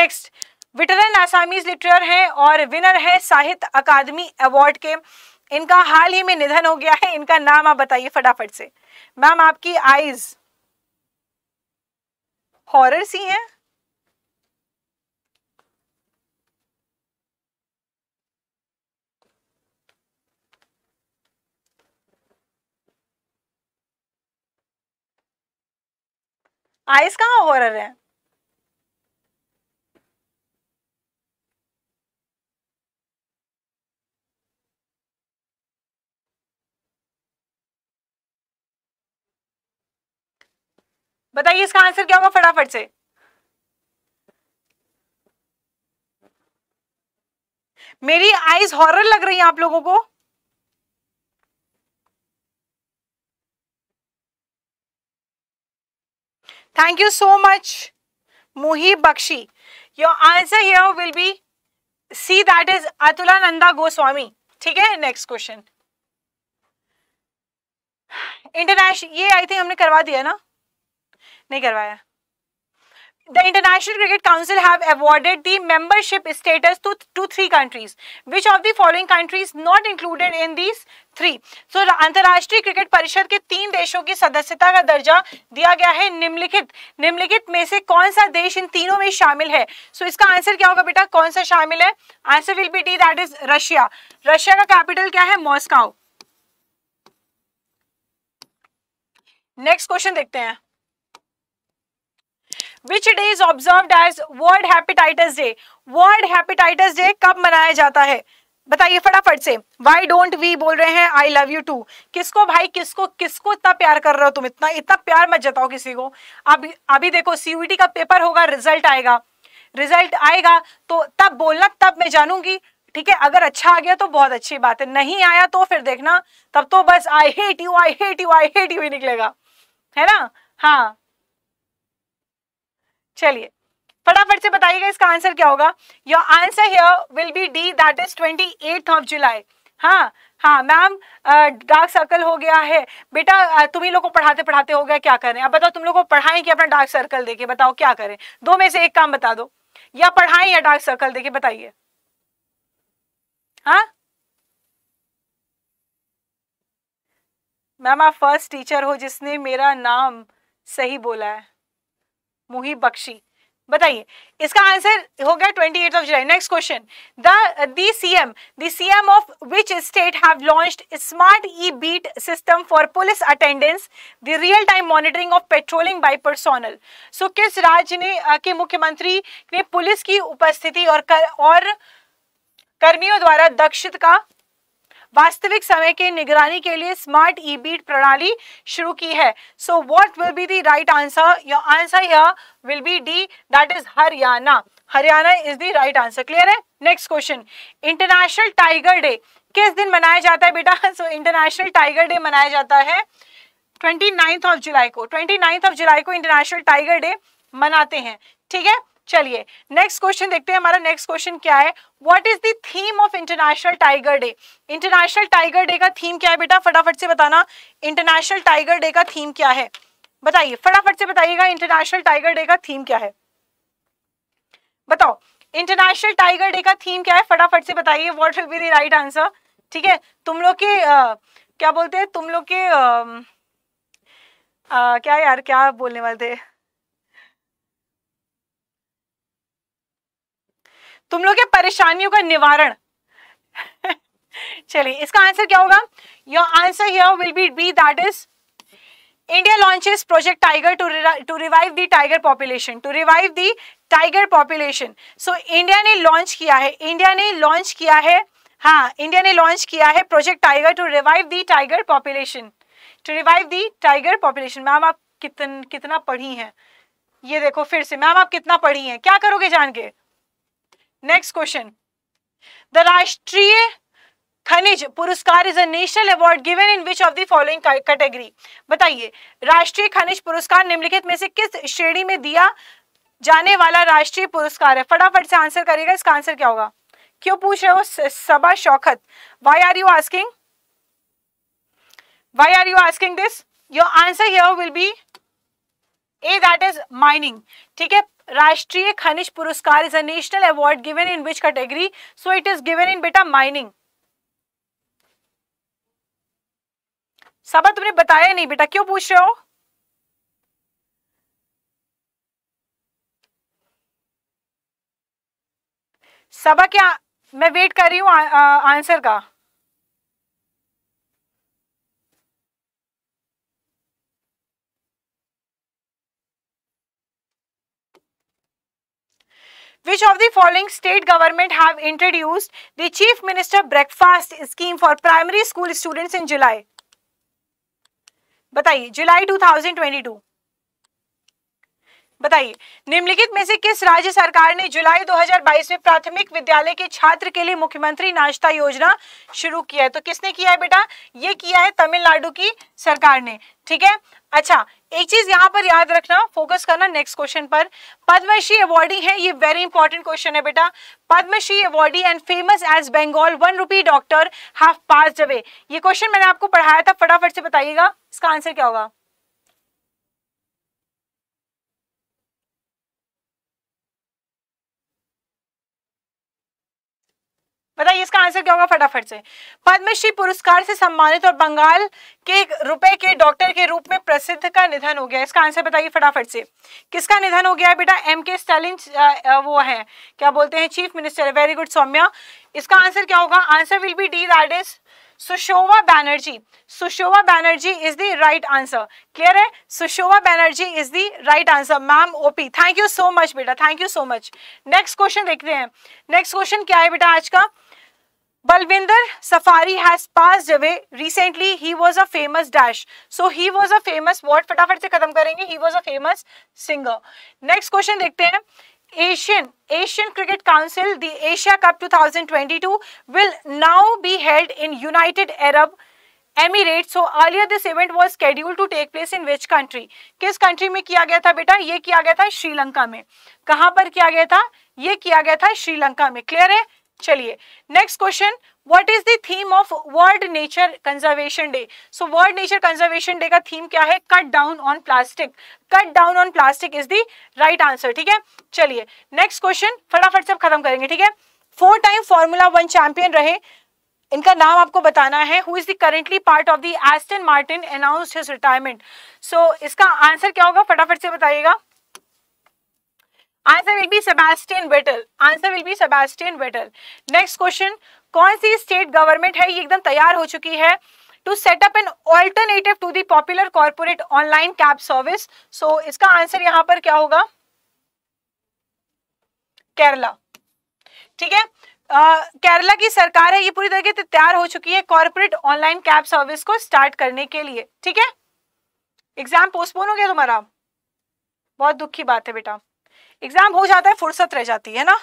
नेक्स्ट विटरन आसामीज लिटरेयर है और विनर है साहित्य अकादमी अवार्ड के इनका हाल ही में निधन हो गया है इनका नाम आप बताइए फटाफट से मैम आपकी आईज हॉरर सी हैं आईज कहाँ हॉरर है बताइए इसका आंसर क्या होगा फटाफट से मेरी आईज हॉरर लग रही है आप लोगों को thank you so much Mohi Bakhshi your answer here will be C that is Atulananda Goswami ठीक है नेक्स्ट क्वेश्चन इंटरनेशनल ये आई थिंक हमने करवा दिया ना नहीं करवाया The International Cricket Council have awarded the membership status to to three countries. Which of the following countries not included in these three? So अंतर्राष्ट्रीय क्रिकेट परिषद के तीन देशों की सदस्यता का दर्जा दिया गया है निम्नलिखित निम्नलिखित में से कौन सा देश इन तीनों में शामिल है सो so, इसका आंसर क्या होगा बेटा कौन सा शामिल है answer will be D that is Russia Russia का कैपिटल क्या है मॉस्काओ नेक्स्ट क्वेश्चन देखते हैं which day is observe as world hepatitis day world hepatitis day कब मनाया जाता है बताइए फटाफट से वाई डोंट वी बोल रहे हैं आई लव यू टू किसको भाई किसको किसको इतना प्यार कर रहे हो तुम इतना इतना प्यार मत जताओ किसी को अभी अभी देखो सीयूटी का पेपर होगा रिजल्ट आएगा रिजल्ट आएगा तो तब बोलना तब मैं जानूंगी ठीक है अगर अच्छा आ गया तो बहुत अच्छी बात है नहीं आया तो फिर देखना तब तो बस I hate you I hate you I hate you ही निकलेगा है ना हाँ चलिए फटाफट से बताइएगा इसका आंसर क्या होगा your answer here will be D that is twenty eight of July हाँ हाँ मैम डार्क सर्कल हो गया है बेटा तुम ही लोग को पढ़ाते पढ़ाते हो गया क्या करें अब बताओ तुम लोग को पढ़ाएं कि अपना डार्क सर्कल देखे बताओ क्या करें दो में से एक काम बता दो या पढ़ाएं या डार्क सर्कल देखे बताइए हाँ मैम आप फर्स्ट टीचर हो जिसने मेरा नाम सही बोला है मुही बख्शी बताइए इसका आंसर हो गया twenty eight of July next question the the C M the C M of which state have launched smart e beat system for police attendance the real time monitoring of petrolling by personnel so किस राज्य ने के मुख्यमंत्री ने police की उपस्थिति और कर, और कर्मियों द्वारा दक्षित का वास्तविक समय के निगरानी के लिए स्मार्ट ई बीट प्रणाली शुरू की है so what will be the right answer your answer will be D that is Haryana Haryana is the right answer clear है next question international tiger day किस दिन मनाया जाता है बेटा सो इंटरनेशनल टाइगर डे मनाया जाता है ट्वेंटी नाइन्थ ऑफ जुलाई को ट्वेंटी नाइन्थ ऑफ जुलाई को इंटरनेशनल टाइगर डे मनाते हैं ठीक है चलिए नेक्स्ट क्वेश्चन देखते हैं हमारा नेक्स्ट क्वेश्चन क्या है what is the theme of international tiger day international tiger day का थीम क्या है बेटा फटाफट से बताना इंटरनेशनल टाइगर डे का थीम क्या है बताइए फटाफट से बताइएगा इंटरनेशनल टाइगर डे का थीम क्या है बताओ इंटरनेशनल टाइगर डे का थीम क्या है फटाफट से बताइए what will be the right answer ठीक है तुम लोग के आ, क्या बोलते हैं तुम लोग के आ, आ, क्या यार क्या बोलने वाले थे तुम लोग के परेशानियों का निवारण चलिए इसका आंसर क्या होगा your answer here will be B that is India launches project tiger to to revive the tiger population to revive the tiger population so India ने लॉन्च किया है इंडिया ने लॉन्च किया है हाँ इंडिया ने लॉन्च किया है project tiger to revive the tiger population to revive the tiger population ma'am आप कितन कितना पढ़ी हैं ये देखो फिर से मैम आप कितना पढ़ी हैं क्या करोगे जान के next question the Rashtriya Khanij Puraskar is a national award given in which of the following category बताइए राष्ट्रीय खनिज पुरस्कार निम्नलिखित में से किस श्रेणी में दिया जाने वाला राष्ट्रीय पुरस्कार है फटाफट से आंसर करेगा इसका आंसर क्या होगा क्यों पूछ रहे हो Saba Shaukat why are you asking why are you asking this your answer here will be A that is mining ठीक है Rashtriya Khanij Puraskar is a national award given in which category so it is given in बेटा mining सबा तुमने बताया नहीं बेटा क्यों पूछ रहे हो सबा क्या मैं वेट कर रही हूं आंसर का Which of the following state government have introduced the Chief Minister Breakfast Scheme for primary school students in July? बताइए जुलाई 2022 बताइए निम्नलिखित में से किस राज्य सरकार ने जुलाई 2022 में प्राथमिक विद्यालय के छात्र के लिए मुख्यमंत्री नाश्ता योजना शुरू किया है तो किसने किया है बेटा ये किया है तमिलनाडु की सरकार ने ठीक है अच्छा एक चीज यहाँ पर याद रखना फोकस करना नेक्स्ट क्वेश्चन पर पद्मश्री अवॉर्डी है ये वेरी इंपॉर्टेंट क्वेश्चन है बेटा Padmashri awardee and famous as Bengal one rupee doctor half pass away ये क्वेश्चन मैंने आपको पढ़ाया था फटाफट से बताइएगा इसका आंसर क्या होगा बताइए इसका आंसर क्या होगा फटाफट से पद्मश्री पुरस्कार से सम्मानित और बंगाल के रुपए के डॉक्टर के रूप में प्रसिद्ध का निधन हो गया इसका आंसर बताइए फटाफट से किसका निधन हो गया बेटा एम के स्टालिन वो है क्या बोलते हैं chief minister very good Saumya इसका आंसर क्या होगा answer will be D that is Sushova Banerjee Sushova Banerjee is the right answer clear है Sushova Banerjee is the right answer ma'am OP thank you so much बेटा thank you so much next question देखते हैं next question क्या है बेटा आज का Balvinder Safari has passed away recently. He was a famous dash. So he was a famous what? फटाफट से खत्म करेंगे. He was a famous singer. Next question देखते हैं. Asian Asian Cricket Council, the Asia Cup 2022 will now be held in United Arab Emirates. So earlier this event was scheduled to take place in which country? किस country में किया गया था बेटा? ये किया गया था श्रीलंका में. कहाँ पर किया गया था? ये किया गया था श्रीलंका में. Clear है? चलिए next question what is theme of world nature conservation day so world nature conservation day का थीम क्या है cut down on plastic cut down on plastic is the right answer ठीक है चलिए नेक्स्ट क्वेश्चन फटाफट से खत्म करेंगे ठीक है four time formula one champion रहे इनका नाम आपको बताना है who is the currently part of the Aston Martin announce his retirement so इसका आंसर क्या होगा फटाफट से बताइएगा answer will be Sebastian Vettel answer will be Sebastian Vettel next question कौन सी स्टेट गवर्नमेंट है ये एकदम तैयार हो चुकी है to set up an alternative to the popular corporate online cab service so इसका आंसर यहां पर क्या होगा केरला ठीक है Uh, केरला की सरकार है ये पूरी तरीके से तैयार हो चुकी है कॉर्पोरेट ऑनलाइन कैब सर्विस को स्टार्ट करने के लिए ठीक है एग्जाम पोस्टपोन हो गया तुम्हारा बहुत दुख की बात है बेटा एग्जाम हो जाता है फुर्सत रह जाती है ना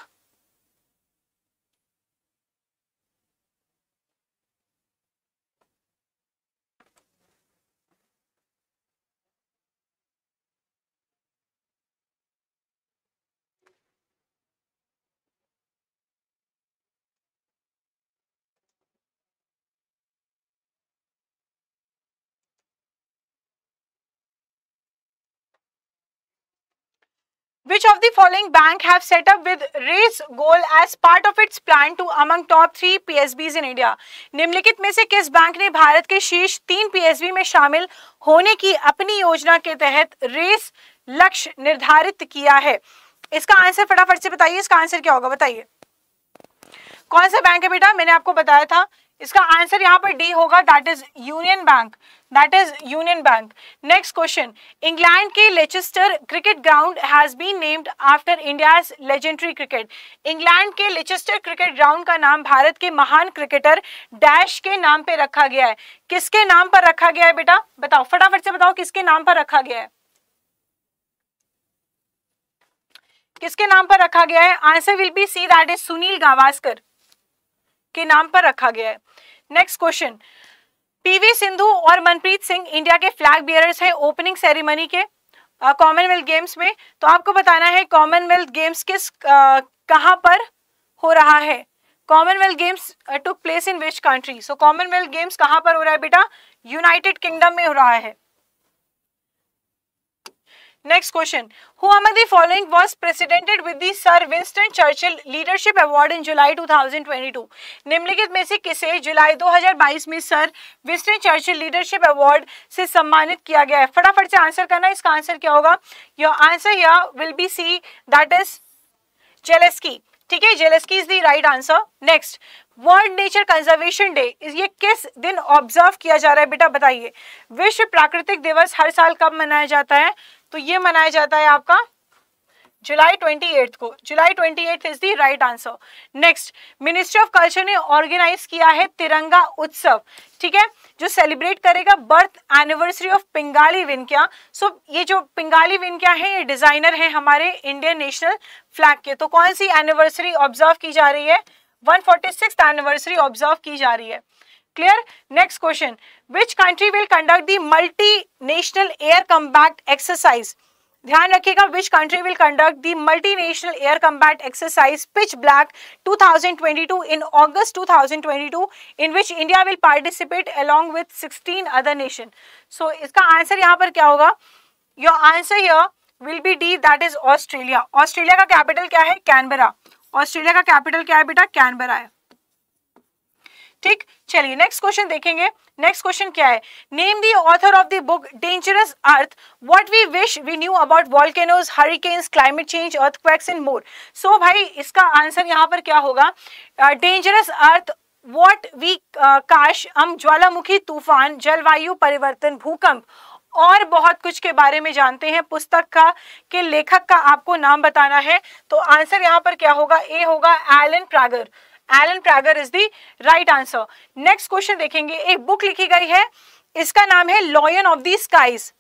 Which of the following bank have set up with race goal as part of its plan to among top three PSBs in India? निम्नलिखित में से किस बैंक ने भारत के शीर्ष तीन PSB में शामिल होने की अपनी योजना के तहत रेस लक्ष्य निर्धारित किया है इसका आंसर फटाफट से बताइए इसका आंसर क्या होगा बताइए कौन सा बैंक है बेटा मैंने आपको बताया था इसका आंसर यहाँ पर डी होगा that is union bank that is union bank next question England के Leicester cricket ground has been named after India's legendary cricket England के लेचेस्टर क्रिकेट ग्राउंड का नाम भारत के महान क्रिकेटर डैश के नाम पे रखा गया है किसके नाम पर रखा गया है बेटा बताओ फटाफट से बताओ किसके नाम पर रखा गया है किसके नाम पर रखा गया है answer will be C that is Sunil Gavaskar के नाम पर रखा गया है नेक्स्ट क्वेश्चन पीवी सिंधु और मनप्रीत सिंह इंडिया के फ्लैग बियरर्स हैं ओपनिंग सेरेमनी के कॉमनवेल्थ uh, गेम्स में तो आपको बताना है कॉमनवेल्थ गेम्स किस uh, कहाँ पर हो रहा है Commonwealth games took place in which country so Commonwealth games कहाँ पर हो रहा है बेटा यूनाइटेड किंगडम में हो रहा है next question who among the following was presented with the sir Winston Churchill leadership award in July 2022? निम्नलिखित में से किसे जुलाई 2022 में sir Winston Churchill leadership award से सम्मानित किया गया है फटाफट से आंसर करना इसका आंसर क्या होगा योर आंसर या will be C that is Zelensky ठीक है Zelensky is the right answer next world nature conservation day ये किस दिन ऑब्जर्व किया जा रहा है बेटा बताइए विश्व प्राकृतिक दिवस हर साल कब मनाया जाता है तो ये मनाया जाता है आपका जुलाई ट्वेंटी एट को July twenty eight is the right answer next ministry of culture ने ऑर्गेनाइज किया है तिरंगा उत्सव ठीक है जो सेलिब्रेट करेगा birth anniversary of Pingali Venkayya so so, ये जो पिंगाली विनक्या है ये डिजाइनर है हमारे इंडियन नेशनल फ्लैग के तो कौन सी एनिवर्सरी ऑब्जर्व की जा रही है वन एनिवर्सरी ऑब्जर्व की जा रही है clear next question which country will conduct the multi national air combat exercise ध्यान रखिएगा which country will conduct the multi national air combat exercise pitch black 2022 in August 2022 in which India will participate along with 16 other nation so इसका answer यहाँ पर क्या होगा your answer यर will be D that is Australia Australia का capital क्या है Canberra Australia का कैपिटल क्या है बेटा कैनबरा है ठीक चलिए नेक्स्ट क्वेश्चन देखेंगे नेक्स्ट क्वेश्चन क्या है name the author of the book dangerous earth what we wish we knew about volcanoes hurricanes climate change earthquakes in more so भाई इसका आंसर यहाँ पर क्या होगा डेंजरस अर्थ व्हाट वी काश हम ज्वालामुखी तूफान जलवायु परिवर्तन भूकंप और बहुत कुछ के बारे में जानते हैं पुस्तक का के लेखक का आपको नाम बताना है तो आंसर यहाँ पर क्या होगा ए होगा Ellen Prager Ellen Prager is the right answer next question देखेंगे एक बुक लिखी गई है इसका नाम है लॉयन ऑफ दी स्काइज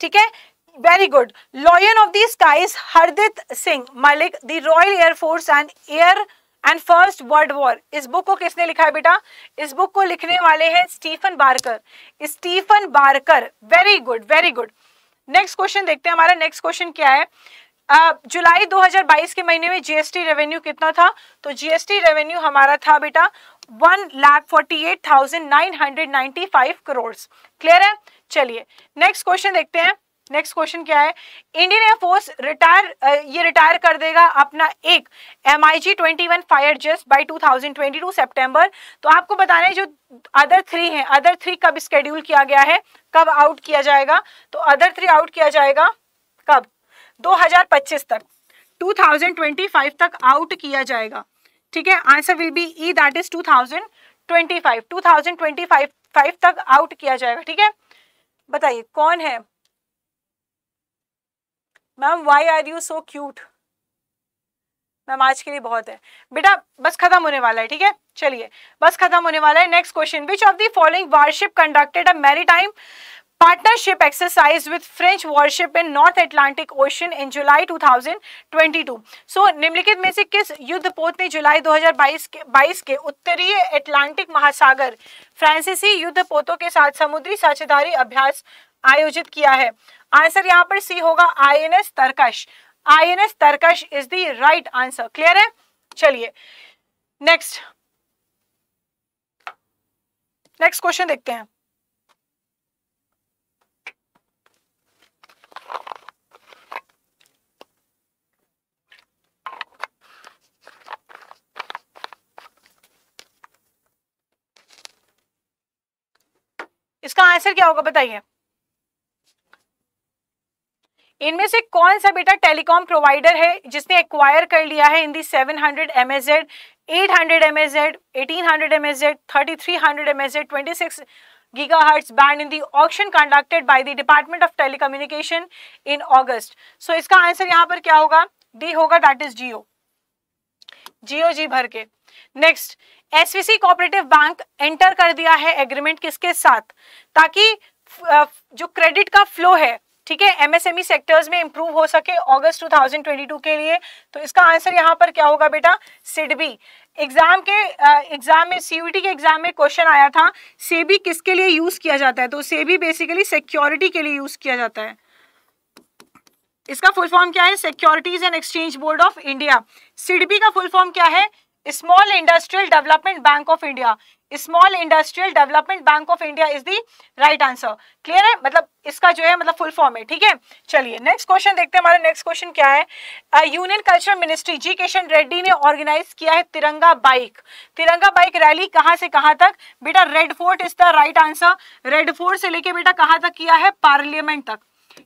ठीक है very good lion of the skies Hardit Singh Malik the royal air force and air and first world war इस बुक को किसने लिखा है बेटा इस बुक को लिखने वाले हैं Stephen Barker Stephen Barker very good very good next question देखते हैं हमारा नेक्स्ट क्वेश्चन क्या है जुलाई 2022 के महीने में जीएसटी रेवेन्यू कितना था तो जीएसटी रेवेन्यू हमारा था बेटा one lakh forty eight thousand nine hundred ninety five crore clear है चलिए नेक्स्ट क्वेश्चन देखते हैं नेक्स्ट क्वेश्चन क्या है इंडियन एयरफोर्स रिटायर ये रिटायर कर देगा अपना एक M I G twenty one fighter jets by two thousand twenty two September तो आपको बताना है जो अदर थ्री हैं अदर थ्री कब स्केड्यूल किया गया है कब आउट किया जाएगा तो अदर थ्री आउट किया जाएगा कब 2025 तक 2025 तक आउट किया जाएगा ठीक है answer will be E that is 2025 2025 five तक आउट किया जाएगा ठीक है बताइए कौन है ma'am why are you so cute ma'am आज के लिए बहुत है बेटा बस खत्म होने वाला है ठीक है चलिए बस खत्म होने वाला है next question which of the following warship conducted a maritime partnership exercise with French warship in North Atlantic Ocean in July 2022. So निम्नलिखित में से किस युद्ध पोत ने जुलाई 2022 के 22 के उत्तरीय एटलांटिक महासागर फ्रांसीसी e युद्ध पोतों के साथ समुद्री साझेदारी अभ्यास आयोजित किया है आंसर यहाँ पर सी होगा I N S Tarkash I N S Tarkash is the right answer clear है चलिए नेक्स्ट नेक्स्ट क्वेश्चन देखते हैं इसका आंसर क्या होगा बताइए इनमें से कौन सा बेटा टेलीकॉम प्रोवाइडर है जिसने एक्वायर कर लिया है in the 700 hundred M S eight hundred M S and eighteen hundred M S and thirty three hundred M S and twenty six hertz band in the auction conducted by the department of telecommunication in August so इसका answer यहाँ पर क्या होगा D होगा that is जियो जी भर के next SVC cooperative bank enter कर दिया है एग्रीमेंट किसके साथ ताकि जो क्रेडिट का फ्लो है ठीक है एमएसएमई सेक्टर्स e में इंप्रूव हो सके अगस्त 2022 के लिए तो इसका आंसर यहां पर क्या होगा बेटा सिडबी एग्जाम के एग्जाम में सीयूटी के एग्जाम में क्वेश्चन आया था सेबी किसके लिए यूज किया जाता है तो सेबी बेसिकली सिक्योरिटी के लिए यूज किया जाता है इसका फुल फॉर्म क्या है securities and exchange board of India SIDBI का फुल फॉर्म क्या है small industrial development bank of India small industrial development bank of India is the right answer clear है मतलब इसका जो है मतलब फुल फॉर्म है ठीक है चलिए नेक्स्ट क्वेश्चन देखते हैं हमारा नेक्स्ट क्वेश्चन क्या है union culture ministry G Kishan Reddy ने ऑर्गेनाइज किया है तिरंगा बाइक तिरंगा बाइक रैली कहाँ से कहाँ तक बेटा red fort is the right answer red fort से लेके बेटा कहाँ तक किया है पार्लियामेंट तक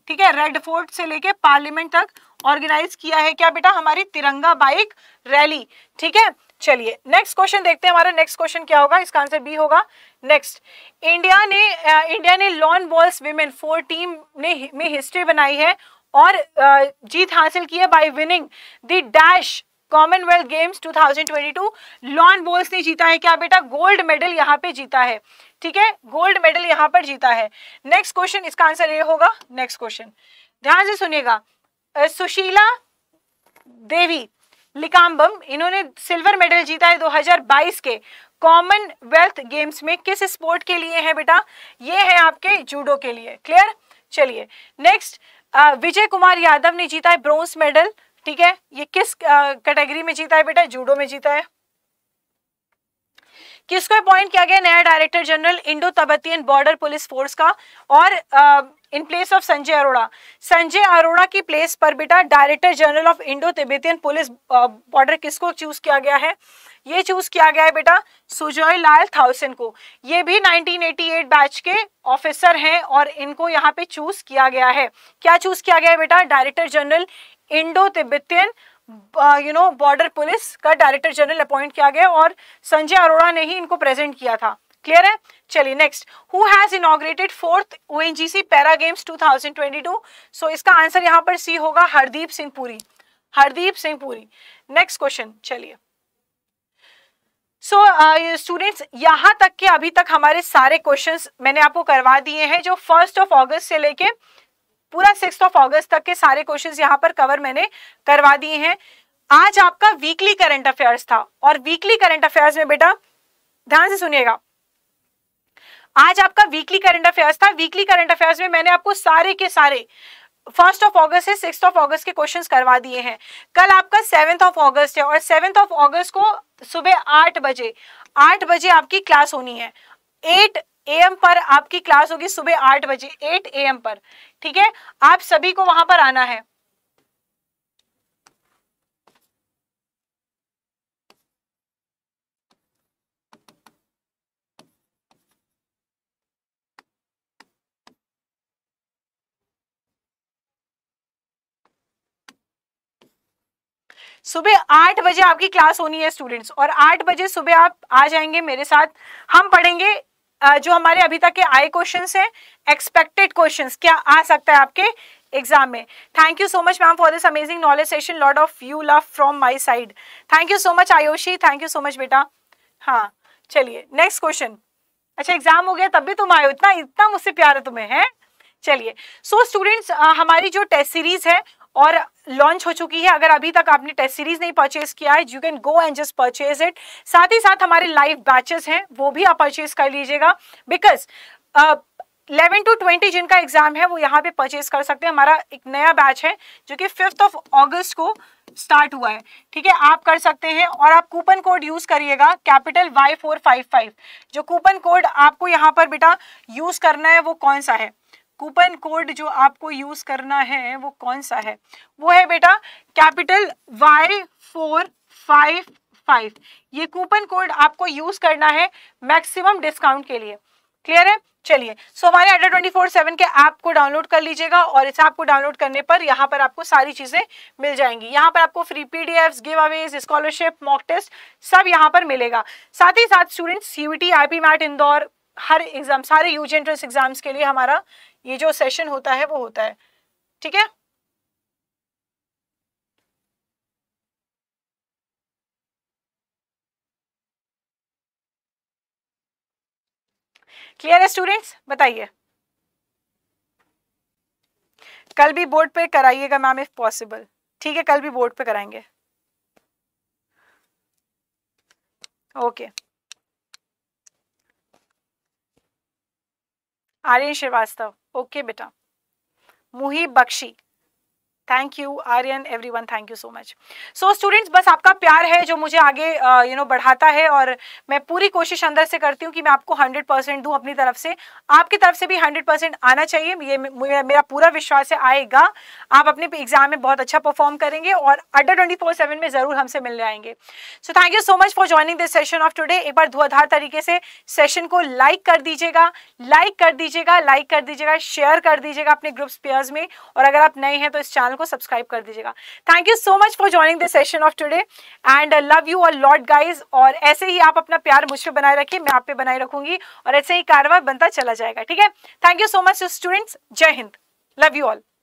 ठीक है रेड फोर्ट से लेके पार्लियामेंट तक ऑर्गेनाइज किया है क्या बेटा हमारी तिरंगा बाइक रैली ठीक है चलिए नेक्स्ट क्वेश्चन देखते हैं हमारा नेक्स्ट क्वेश्चन क्या होगा इसका आंसर बी होगा नेक्स्ट इंडिया ने आ, इंडिया ने lawn balls women four team ने में हिस्ट्री बनाई है और जीत हासिल की है by winning the dash Commonwealth games 2022 lawn balls ने जीता है क्या बेटा गोल्ड मेडल यहाँ पे जीता है ठीक है गोल्ड मेडल यहाँ पर जीता है नेक्स्ट क्वेश्चन इसका आंसर ये होगा नेक्स्ट क्वेश्चन ध्यान से सुनिएगा सुशीला देवी लिकाम्बम इन्होंने सिल्वर मेडल जीता है 2022 के कॉमनवेल्थ गेम्स में किस स्पोर्ट के लिए है बेटा ये है आपके जूडो के लिए क्लियर चलिए नेक्स्ट विजय कुमार यादव ने जीता है ब्रॉन्ज मेडल ठीक है ये किस कैटेगरी में जीता है बेटा जूडो में जीता है किसको अपॉइंट किया गया नया director general Indo Tibetan border police force का और in place of Sanjay Arora Sanjay Arora की प्लेस पर बेटा director general of Indo Tibetan police border किसको चूज किया गया है ये चूज किया गया है बेटा सुजोय लाल थाउसन को ये भी 1988 बैच के ऑफिसर हैं और इनको यहाँ पे चूज किया गया है क्या चूज किया गया है बेटा director general Indo Tibetan you know border police का डायरेक्टर जनरल अपॉइंट किया गया और संजय अरोड़ा ने ही इनको प्रेजेंट किया था क्लियर है चलिए next who has inaugurated fourth O N G C para games two thousand twenty two so इसका आंसर यहाँ पर सी होगा हरदीप सिंह पुरी हरदीप सिंह पुरी नेक्स्ट क्वेश्चन चलिए सो स्टूडेंट्स uh, यहाँ तक के अभी तक हमारे सारे क्वेश्चंस मैंने आपको करवा दिए हैं जो फर्स्ट ऑफ अगस्त से लेके पूरा सिक्स ऑफ ऑगस्ट तक के सारे क्वेश्चंस यहाँ पर कवर मैंने करवा दिए हैं आज आपका वीकली करंट अफेयर्स था और वीकली करंट अफेयर्स में बेटा ध्यान से सुनिएगा आज आपका वीकली करंट अफेयर्स था वीकली करंट अफेयर्स में मैंने आपको सारे के सारे फर्स्ट ऑफ ऑगस्ट है सिक्स ऑफ ऑगस्ट के क्वेश्चंस करवा दिए हैं कल आपका सेवेंथ ऑफ ऑगस्ट है और सेवेंथ ऑफ ऑगस्ट को सुबह आठ बजे आठ बजे आपकी क्लास होनी है एट एम पर आपकी क्लास होगी सुबह आठ बजे एट एम पर ठीक है आप सभी को वहां पर आना है सुबह आठ बजे आपकी क्लास होनी है स्टूडेंट्स और आठ बजे सुबह आप आ जाएंगे मेरे साथ हम पढ़ेंगे जो हमारे अभी तक के आए क्वेश्चन हैं एक्सपेक्टेड क्वेश्चन क्या आ सकता है आपके एग्जाम में thank you so much ma'am for this amazing knowledge session lots of you love from my side thank you so much Aayoshi thank you so much बेटा हाँ चलिए नेक्स्ट क्वेश्चन अच्छा एग्जाम हो गया तब भी तुम आयो इतना इतना मुझसे प्यार है तुम्हें है चलिए सो स्टूडेंट्स हमारी जो टेस्ट सीरीज है और लॉन्च हो चुकी है अगर अभी तक आपने टेस्ट सीरीज नहीं परचेज किया है you can go and just purchase it साथ ही साथ हमारे लाइव बैचेस हैं वो भी आप परचेज कर लीजिएगा बिकॉज इलेवन टू ट्वेंटी जिनका एग्जाम है वो यहाँ पे परचेज कर सकते हैं हमारा एक नया बैच है जो कि फिफ्थ ऑफ ऑगस्ट को स्टार्ट हुआ है ठीक है आप कर सकते हैं और आप कूपन कोड यूज करिएगा capital Y four five five जो कूपन कोड आपको यहाँ पर बेटा यूज करना है वो कौन सा है कूपन कोड जो आपको यूज करना है वो कौन सा है वो है बेटा capital Y four five five ये कूपन कोड आपको यूज करना है मैक्सिमम डिस्काउंट के लिए क्लियर है चलिए सो हमारे अड्डा ट्वेंटी फोर सेवन के ऐप को डाउनलोड कर लीजिएगा और इस ऐप को डाउनलोड करने पर यहाँ पर आपको सारी चीज़ें मिल जाएंगी यहाँ पर आपको free P D F's giveaways scholarship mock test सब यहाँ पर मिलेगा साथ ही साथ students C U T I P MAT Indore हर एग्जाम सारे यूज एंट्रेंस एग्जाम्स के लिए हमारा ये जो सेशन होता है वो होता है ठीक है क्लियर है स्टूडेंट्स बताइए कल भी बोर्ड पे कराइएगा मैम इफ पॉसिबल ठीक है कल भी बोर्ड पे कराएंगे ओके आर्यन श्रीवास्तव ओके बेटा मुही Bakshi thank you Aryan everyone thank you so much so students बस आपका प्यार है जो मुझे आगे you uh, know you know, बढ़ाता है और मैं पूरी कोशिश अंदर से करती हूँ कि मैं आपको 100 परसेंट दूँ अपनी तरफ से आपकी तरफ से भी 100 परसेंट आना चाहिए ये मेरा पूरा विश्वास है आएगा आप अपने एग्जाम में बहुत अच्छा परफॉर्म करेंगे और अंडर ट्वेंटी फोर सेवन में ज़रूर हमसे मिलने आएंगे so thank you so much for joining this session of today एक बार धुआधार तरीके से सेशन को लाइक कर दीजिएगा लाइक कर दीजिएगा लाइक कर दीजिएगा शेयर कर दीजिएगा अपने ग्रुप्स पेयर्स में और अगर आप नए हैं तो इस चैनल चैनल को सब्सक्राइब कर दीजिएगा thank you so much for joining the session of today and love you a lot guys और ऐसे ही आप अपना प्यार मुझ पर बनाए रखिए मैं आप पे बनाए रखूंगी और ऐसे ही कारवा बनता चला जाएगा ठीक है thank you so much students Jai Hind love you all